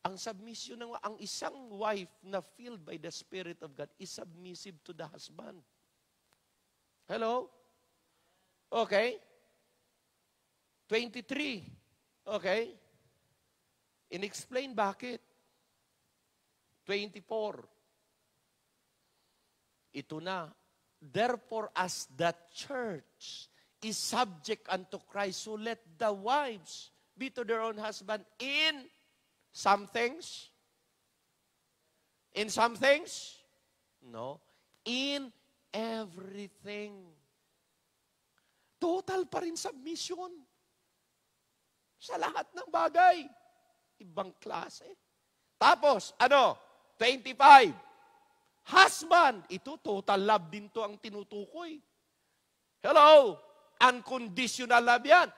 Speaker 1: ang submission ng ang isang wife na filled by the Spirit of God is submissive to the husband. Hello? Okay? 23. Okay? Inexplain bakit. 24. Ito na Therefore, as the church is subject unto Christ, so let the wives be to their own husband in some things. In some things? No. In everything. Total pa rin submission. Sa lahat ng bagay. Ibang klase. Tapos, ano? 25 husband. Ito, total love din to ang tinutukoy. Hello? Unconditional love yan.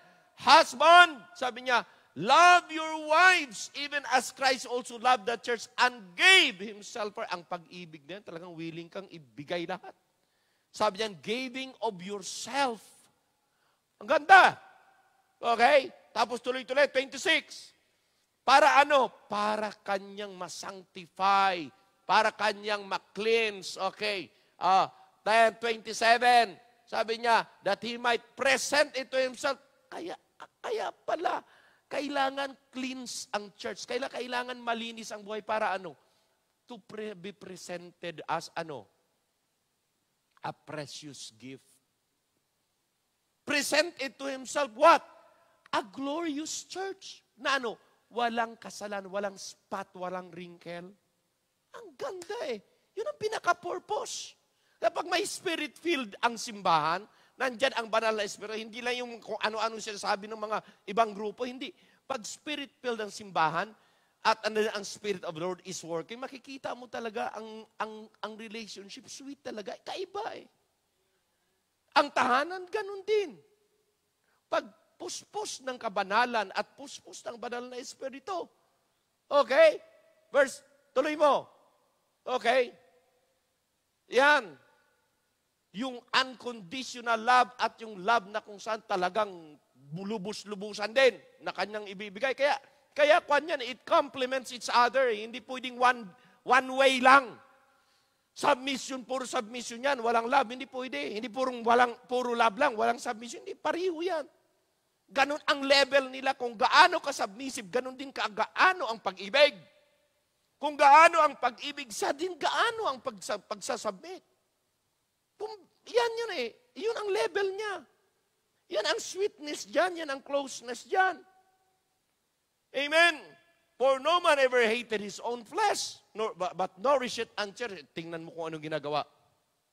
Speaker 1: Husband, sabi niya, love your wives even as Christ also loved the church and gave himself for ang pag-ibig niya. talagang willing kang ibigay lahat. Sabi niyan, giving of yourself. Ang ganda. Okay? Tapos tuloy-tuloy, 26. Para ano? Para kanyang masanctify para kanyang ma-cleanse. Okay. Uh, ah, 27. sabi niya, that he might present it to himself. Kaya, kaya pala, kailangan cleanse ang church. Kailangan, kailangan malinis ang buhay para ano? To pre- be presented as ano? A precious gift. Present it to himself. What? A glorious church. Na ano? Walang kasalan, walang spot, walang wrinkle. Ang ganda eh. Yun ang pinaka-purpose. Kapag may spirit-filled ang simbahan, nandyan ang banal na espiritu. Hindi lang yung kung ano-ano sinasabi ng mga ibang grupo. Hindi. Pag spirit-filled ang simbahan, at ano ang Spirit of the Lord is working, makikita mo talaga ang, ang, ang relationship, sweet talaga. Kaiba eh. Ang tahanan, ganun din. Pag puspos ng kabanalan at puspos ng banal na Espiritu. Okay? Verse, tuloy mo. Okay? Yan. Yung unconditional love at yung love na kung saan talagang bulubos-lubusan din na kanyang ibibigay. Kaya, kaya kwan yan, it complements its other. Hindi pwedeng one, one way lang. Submission, puro submission yan. Walang love, hindi pwede. Hindi purong walang, puro love lang, walang submission. Hindi, pariho yan. Ganon ang level nila kung gaano ka submissive, ganon din ka gaano ang pag-ibig. Kung gaano ang pag-ibig sa din, gaano ang pagsa, pagsasubmit. Kung, yan yun eh. Yun ang level niya. Yan ang sweetness dyan. Yan ang closeness dyan. Amen. For no man ever hated his own flesh, nor, but, but nourish it and cherish it. Tingnan mo kung anong ginagawa.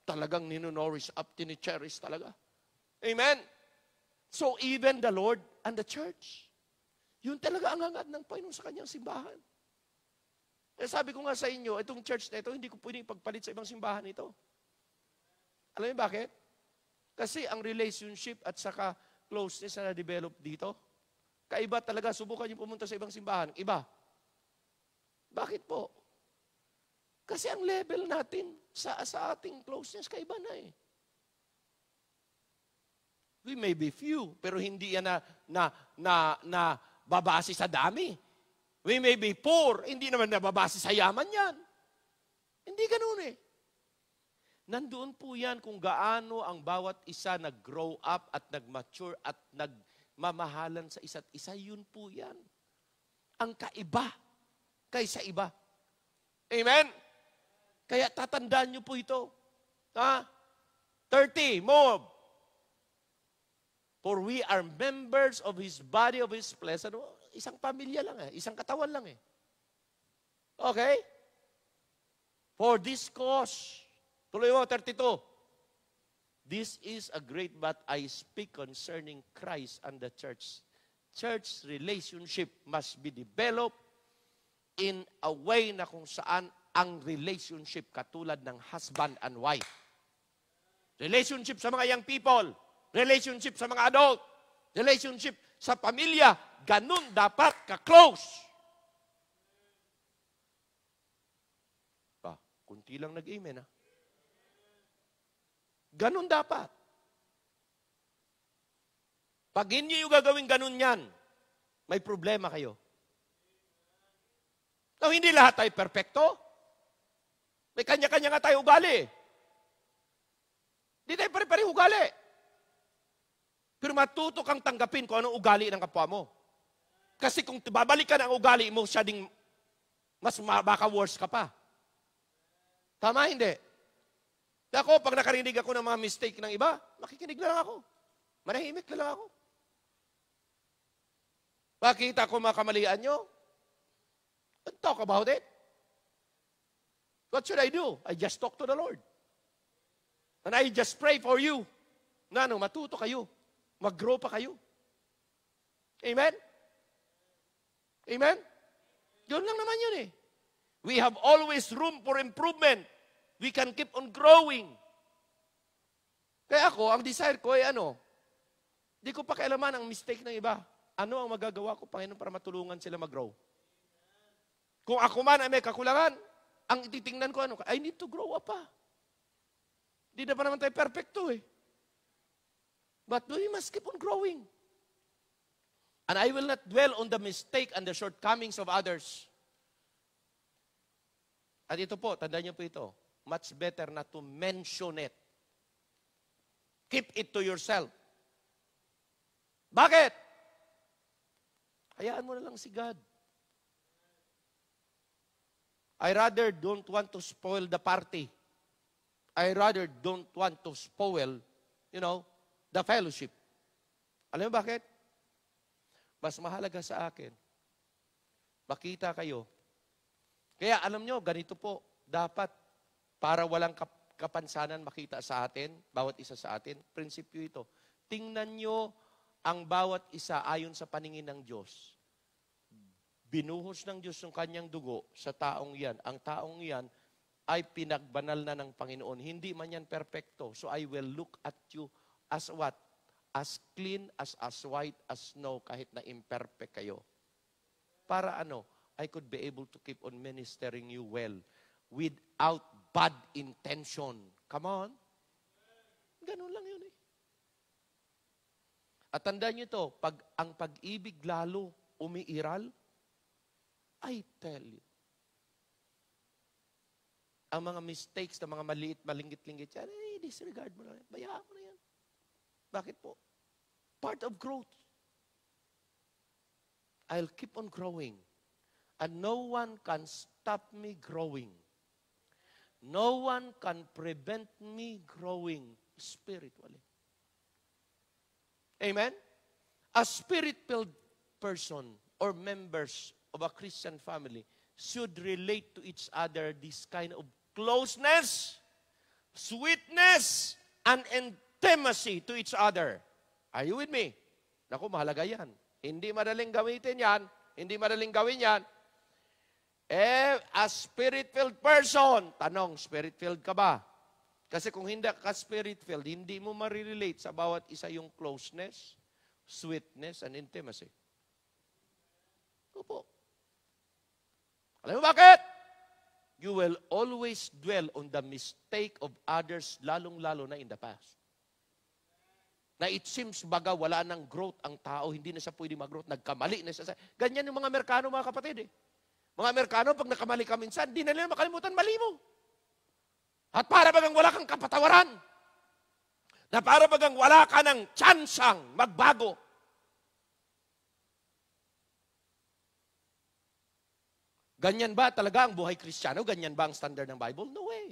Speaker 1: Talagang ninonourish up, tinicherish talaga. Amen. So even the Lord and the church. Yun talaga ang hangad ng Panginoon sa kanyang simbahan. Eh, sabi ko nga sa inyo, itong church na ito, hindi ko pwedeng ipagpalit sa ibang simbahan ito. Alam niyo bakit? Kasi ang relationship at saka closeness na na-develop dito, kaiba talaga, subukan niyo pumunta sa ibang simbahan. Iba. Bakit po? Kasi ang level natin sa, sa ating closeness, kaiba na eh. We may be few, pero hindi yan na, na, na, na babase sa dami. We may be poor, hindi naman nababase sa yaman yan. Hindi ganun eh. Nandoon po yan kung gaano ang bawat isa nag-grow up at nag-mature at nagmamahalan sa isa't isa, yun po yan. Ang kaiba kaysa iba. Amen? Kaya tatandaan niyo po ito. Ha? 30, move. For we are members of His body, of His flesh, and Isang pamilya lang eh. Isang katawan lang eh. Okay? For this cause. Tuloy mo, 32. This is a great but I speak concerning Christ and the church. Church relationship must be developed in a way na kung saan ang relationship katulad ng husband and wife. Relationship sa mga young people. Relationship sa mga adult. Relationship sa pamilya, ganun dapat ka-close. Pa, ah, kunti lang nag-amen ha. Ah. Ganun dapat. Pag hindi nyo gagawin ganun yan, may problema kayo. Now, hindi lahat tayo perpekto. May kanya-kanya nga tayo ugali. Hindi tayo pare pareho ugali. Pero matuto kang tanggapin kung anong ugali ng kapwa mo. Kasi kung babalikan ang ugali mo, siya ding mas baka worse ka pa. Tama, hindi? Ako, pag nakarinig ako ng mga mistake ng iba, makikinig lang ako. Manahimik na lang ako. Bakit ako makamalian nyo? Don't talk about it. What should I do? I just talk to the Lord. And I just pray for you. Na matuto kayo. Mag-grow pa kayo. Amen? Amen? Yun lang naman yun eh. We have always room for improvement. We can keep on growing. Kaya ako, ang desire ko ay ano, di ko pakialaman ang mistake ng iba. Ano ang magagawa ko, Panginoon, para matulungan sila mag-grow? Kung ako man ay may kakulangan, ang ititingnan ko ano, I need to grow up pa. Ah. Hindi na pa naman tayo perfecto eh. But we must keep on growing. And I will not dwell on the mistake and the shortcomings of others. At ito po, tandaan niyo po ito, much better not to mention it. Keep it to yourself. Bakit? Hayaan mo na lang si God. I rather don't want to spoil the party. I rather don't want to spoil, you know, The fellowship. Alam mo bakit? Mas mahalaga sa akin, makita kayo. Kaya alam nyo, ganito po, dapat para walang kap kapansanan makita sa atin, bawat isa sa atin, prinsipyo ito. Tingnan nyo ang bawat isa ayon sa paningin ng Diyos. Binuhos ng Diyos yung kanyang dugo sa taong yan. Ang taong yan ay pinagbanal na ng Panginoon. Hindi man yan perpekto. So I will look at you as what? As clean, as as white as snow, kahit na imperfect kayo. Para ano? I could be able to keep on ministering you well without bad intention. Come on. Ganun lang yun eh. At tandaan nyo to, pag ang pag-ibig lalo umiiral, I tell you, ang mga mistakes, ng mga maliit, malingit-lingit yan, eh, disregard mo na yan. Bayaan mo na yan. Bakit po? Part of growth. I'll keep on growing. And no one can stop me growing. No one can prevent me growing spiritually. Amen? A spirit filled person or members of a Christian family should relate to each other this kind of closeness, sweetness, and intimacy to each other. Are you with me? Naku, mahalaga yan. Hindi madaling gamitin yan. Hindi madaling gawin yan. Eh, a spirit-filled person, tanong, spirit-filled ka ba? Kasi kung hindi ka spirit-filled, hindi mo marirelate sa bawat isa yung closeness, sweetness, and intimacy. Opo. Alam mo bakit? You will always dwell on the mistake of others, lalong-lalo na in the past na it seems baga wala nang growth ang tao, hindi na siya pwede mag-growth, nagkamali na siya. Ganyan yung mga Amerikano, mga kapatid. Eh. Mga Amerikano, pag nakamali ka minsan, hindi na nila makalimutan, mali mo. At para bagang wala kang kapatawaran. Na para bagang wala ka ng tsansang magbago. Ganyan ba talaga ang buhay kristyano? Ganyan ba ang standard ng Bible? No way.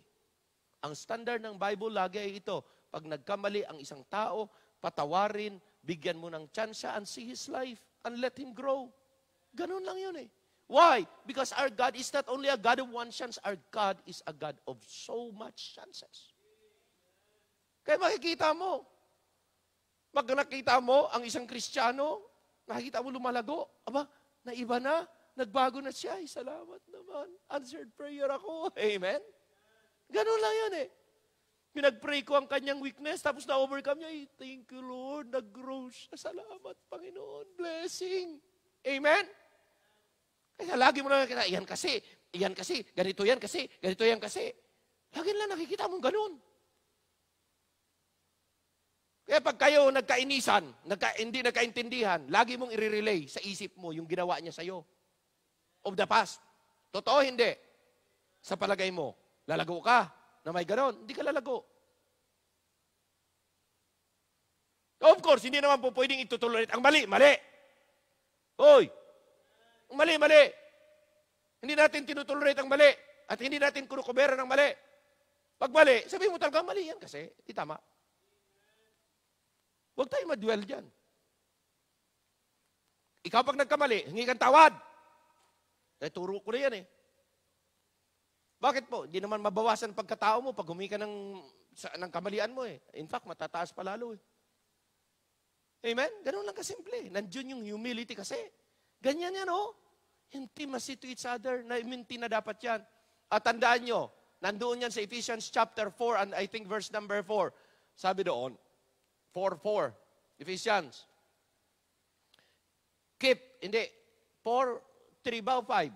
Speaker 1: Ang standard ng Bible lagi ay ito. Pag nagkamali ang isang tao, patawarin, bigyan mo ng chance and see his life and let him grow. Ganun lang yun eh. Why? Because our God is not only a God of one chance, our God is a God of so much chances. Kaya makikita mo, pag nakita mo ang isang Kristiyano, nakikita mo lumalago, aba, naiba na, nagbago na siya, ay salamat naman, answered prayer ako, amen? Ganun lang yun eh. Pinag-pray ko ang kanyang weakness, tapos na-overcome niya. thank you, Lord. Nag-grow siya. Salamat, Panginoon. Blessing. Amen? Kaya lagi mo lang nakita, iyan kasi, iyan kasi, ganito yan kasi, ganito yan kasi. Lagi lang nakikita mong ganun. Kaya pag kayo nagkainisan, nagka, hindi nagkaintindihan, lagi mong i-relay sa isip mo yung ginawa niya sa'yo. Of the past. Totoo hindi. Sa palagay mo, lalago ka, na may ganon, hindi ka lalago. Of course, hindi naman po pwedeng itutuloy. Ang mali, mali. Hoy! Ang mali, mali. Hindi natin tinutolerate ang mali at hindi natin kurukubera ng mali. Pag mali, sabihin mo talaga, mali yan kasi, di tama. Huwag tayo maduel dyan. Ikaw pag nagkamali, hingi kang tawad. Dahil eh, turo ko na yan eh. Bakit po? Hindi naman mabawasan pagkatao mo pag humika ng, sa, ng kamalian mo eh. In fact, matataas pa lalo eh. Amen? Ganun lang kasimple. Nandiyon yung humility kasi. Ganyan yan oh. Intimacy to each other. Na, minti na dapat yan. At tandaan nyo, nandoon yan sa Ephesians chapter 4 and I think verse number 4. Sabi doon, 4.4. Ephesians. Keep, hindi. 4, 3 ba o 5?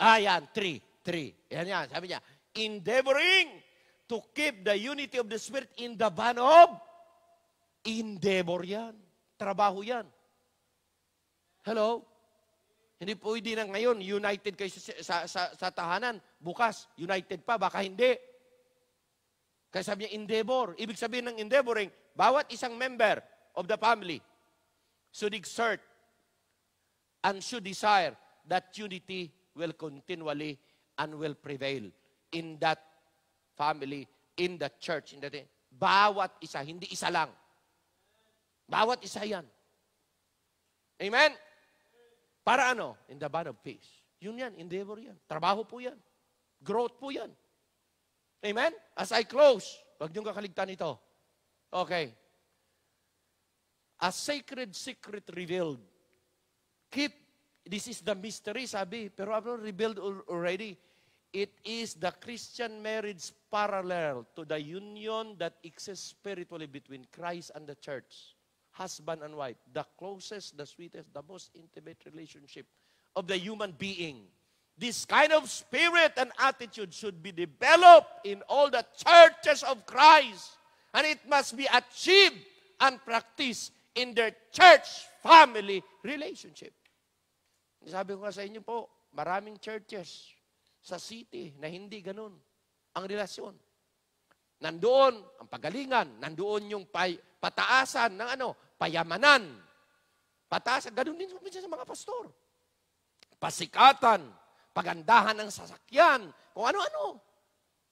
Speaker 1: Ah, yan, 3. 3. Yan yan, sabi niya, endeavoring to keep the unity of the Spirit in the band of endeavor yan. Trabaho yan. Hello? Hindi pwede na ngayon, united kayo sa, sa, sa, sa tahanan. Bukas, united pa, baka hindi. Kaya sabi niya, endeavor. Ibig sabihin ng endeavoring, bawat isang member of the family should exert and should desire that unity will continually and will prevail in that family, in that church, in that bawat isa, hindi isa lang. Bawat isa yan. Amen? Para ano? In the bond of peace. Yun yan, endeavor yan. Trabaho po yan. Growth po yan. Amen? As I close, wag niyong kakaligtan ito. Okay. A sacred secret revealed. Keep, this is the mystery, sabi, pero I've not revealed already. It is the Christian marriage parallel to the union that exists spiritually between Christ and the church. Husband and wife, the closest, the sweetest, the most intimate relationship of the human being. This kind of spirit and attitude should be developed in all the churches of Christ. And it must be achieved and practiced in their church family relationship. Sabi ko sa inyo po, maraming churches, sa city na hindi ganun ang relasyon. Nandoon ang pagalingan, nandoon yung pay, pataasan ng ano, payamanan. Pataasan, ganun din sa mga pastor. Pasikatan, pagandahan ng sasakyan, kung ano-ano.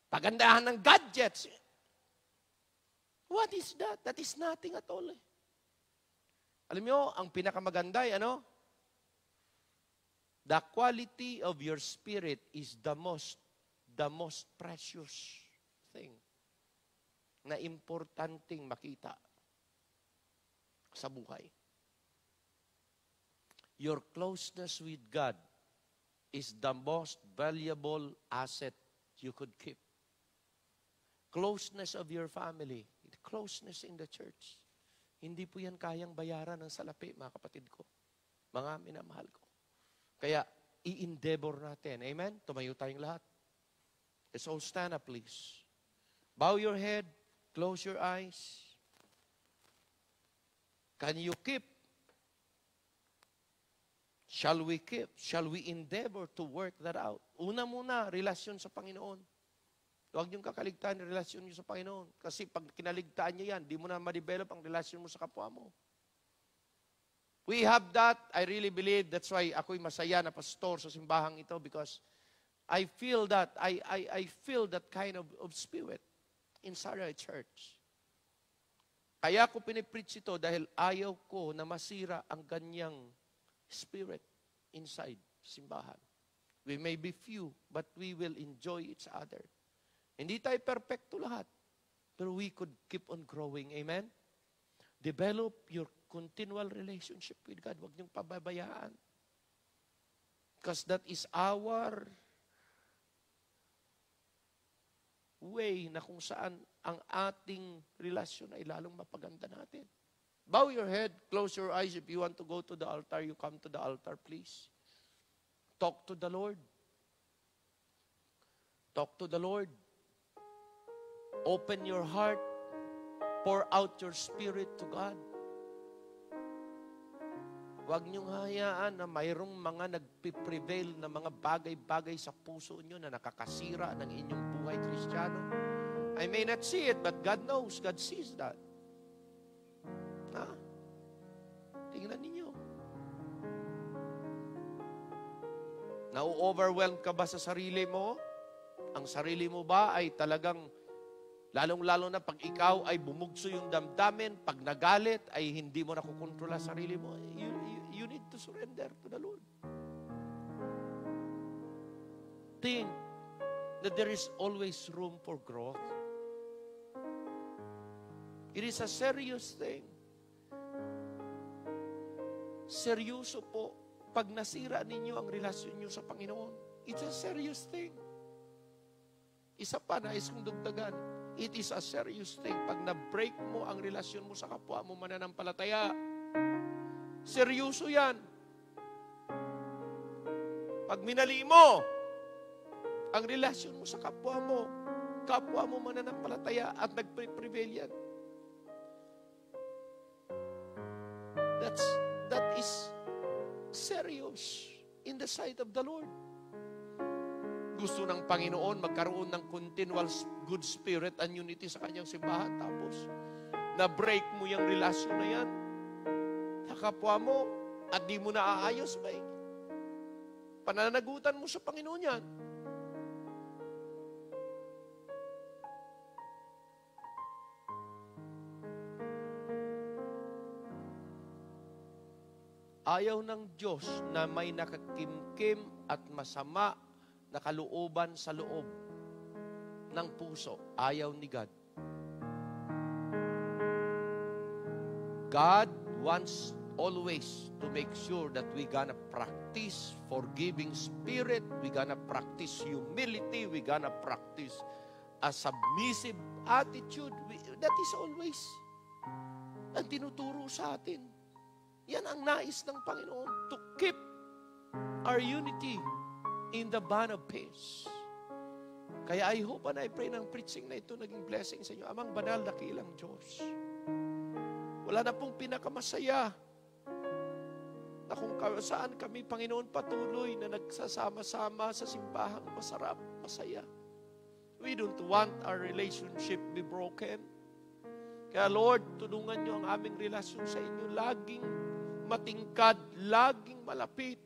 Speaker 1: Pagandahan ng gadgets. What is that? That is nothing at all. Eh. Alam nyo, ang pinakamaganda ay eh, ano? The quality of your spirit is the most, the most precious thing na importanteng makita sa buhay. Your closeness with God is the most valuable asset you could keep. Closeness of your family, closeness in the church. Hindi po yan kayang bayaran ng salapi, mga kapatid ko, mga minamahal ko. Kaya, i-endeavor natin. Amen? Tumayo tayong lahat. Let's all stand up, please. Bow your head. Close your eyes. Can you keep? Shall we keep? Shall we endeavor to work that out? Una muna, relasyon sa Panginoon. Huwag niyong kakaligtaan yung relasyon niyo sa Panginoon. Kasi pag kinaligtaan niyo yan, di mo na ma-develop ang relasyon mo sa kapwa mo. We have that. I really believe. That's why ako'y masaya na pastor sa simbahang ito because I feel that. I, I, I feel that kind of, of spirit in Sarai Church. Kaya ko pinipreach ito dahil ayaw ko na masira ang ganyang spirit inside simbahan. We may be few, but we will enjoy each other. Hindi tayo perfecto lahat, pero we could keep on growing. Amen? Develop your continual relationship with God. Huwag niyong pababayaan. Because that is our way na kung saan ang ating relasyon ay lalong mapaganda natin. Bow your head, close your eyes. If you want to go to the altar, you come to the altar, please. Talk to the Lord. Talk to the Lord. Open your heart. Pour out your spirit to God. Huwag niyong hayaan na mayroong mga nagpiprevail na mga bagay-bagay sa puso niyo na nakakasira ng inyong buhay, Kristiyano. I may not see it, but God knows. God sees that. Ha? Tingnan ninyo. Nau-overwhelm ka ba sa sarili mo? Ang sarili mo ba ay talagang Lalong-lalo na pag ikaw ay bumugso yung damdamin, pag nagalit, ay hindi mo nakukontrola sarili mo. You you need to surrender to the Lord. Think that there is always room for growth. It is a serious thing. Seryoso po pag nasira ninyo ang relasyon nyo sa Panginoon. It's a serious thing. Isa pa na kong dugdagan. It is a serious thing. Pag na-break mo ang relasyon mo sa kapwa mo mananampalataya, Seryoso yan. Pag minali mo ang relasyon mo sa kapwa mo, kapwa mo mananampalataya at nagprevail yan. That's, that is serious in the sight of the Lord. Gusto ng Panginoon magkaroon ng continual good spirit and unity sa kanyang simbahan. Tapos, na-break mo yung relasyon na yan sa kapwa mo at di mo naaayos, may pananagutan mo sa Panginoon yan. Ayaw ng Diyos na may nakakimkim at masama na kalooban sa loob ng puso. Ayaw ni God. God wants always to make sure that we gonna practice forgiving spirit, we gonna practice humility, we gonna practice a submissive attitude. We, that is always ang tinuturo sa atin. Yan ang nais ng Panginoon to keep our unity in the band of peace. Kaya I hope and I pray ng preaching na ito naging blessing sa inyo. Amang banal na kilang Diyos. Wala na pong pinakamasaya na kung saan kami, Panginoon, patuloy na nagsasama-sama sa simbahang masarap, masaya. We don't want our relationship be broken. Kaya Lord, tulungan niyo ang aming relasyon sa inyo. Laging matingkad, laging malapit.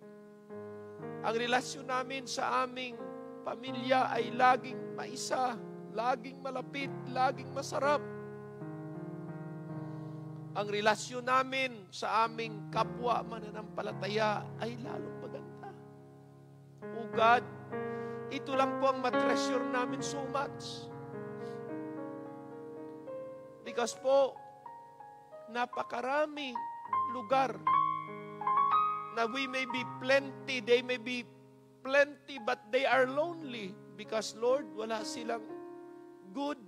Speaker 1: Ang relasyon namin sa aming pamilya ay laging maisa, laging malapit, laging masarap ang relasyon namin sa aming kapwa mananampalataya ay lalong maganda. O oh God, ito lang po ang matreasure namin so much. Because po, napakarami lugar na we may be plenty, they may be plenty, but they are lonely because, Lord, wala silang good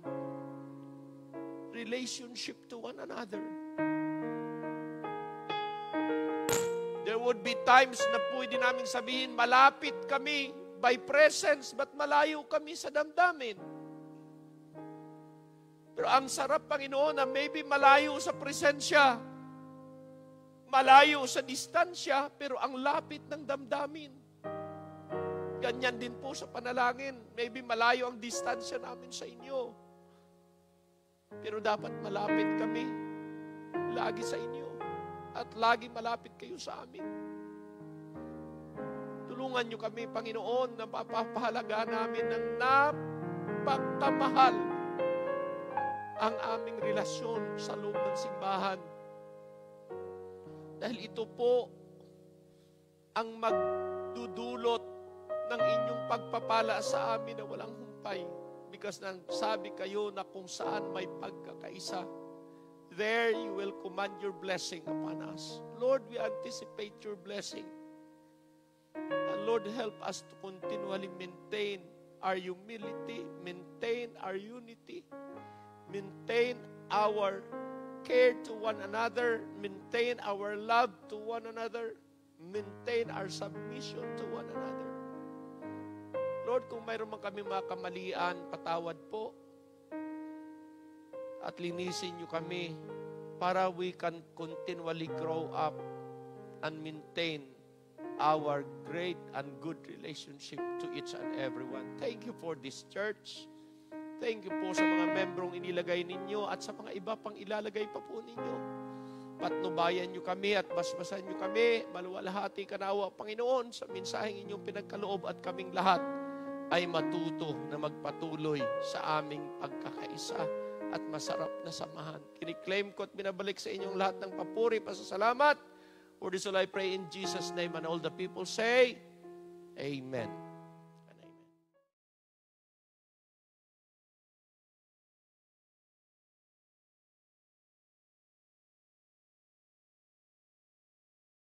Speaker 1: relationship to one another. would be times na pwede namin sabihin, malapit kami by presence, but malayo kami sa damdamin. Pero ang sarap, Panginoon, na maybe malayo sa presensya, malayo sa distansya, pero ang lapit ng damdamin. Ganyan din po sa panalangin. Maybe malayo ang distansya namin sa inyo. Pero dapat malapit kami lagi sa inyo at lagi malapit kayo sa amin. Tulungan niyo kami, Panginoon, na papapahalaga namin ng napakamahal ang aming relasyon sa loob ng simbahan. Dahil ito po ang magdudulot ng inyong pagpapala sa amin na walang humpay. Because nang sabi kayo na kung saan may pagkakaisa, there you will command your blessing upon us. Lord, we anticipate your blessing. Lord, help us to continually maintain our humility, maintain our unity, maintain our care to one another, maintain our love to one another, maintain our submission to one another. Lord, kung mayroon man kami makamalian, patawad po at linisin niyo kami para we can continually grow up and maintain our great and good relationship to each and everyone. Thank you for this church. Thank you po sa mga membrong inilagay ninyo at sa mga iba pang ilalagay pa po ninyo. Patnubayan nyo kami at basbasan nyo kami. Maluwalhati kanawa, Panginoon, sa minsaheng inyong pinagkaloob at kaming lahat ay matuto na magpatuloy sa aming pagkakaisa at masarap na samahan. Kiniklaim ko at binabalik sa inyong lahat ng papuri, pasasalamat. For this all I pray in Jesus' name and all the people say, Amen.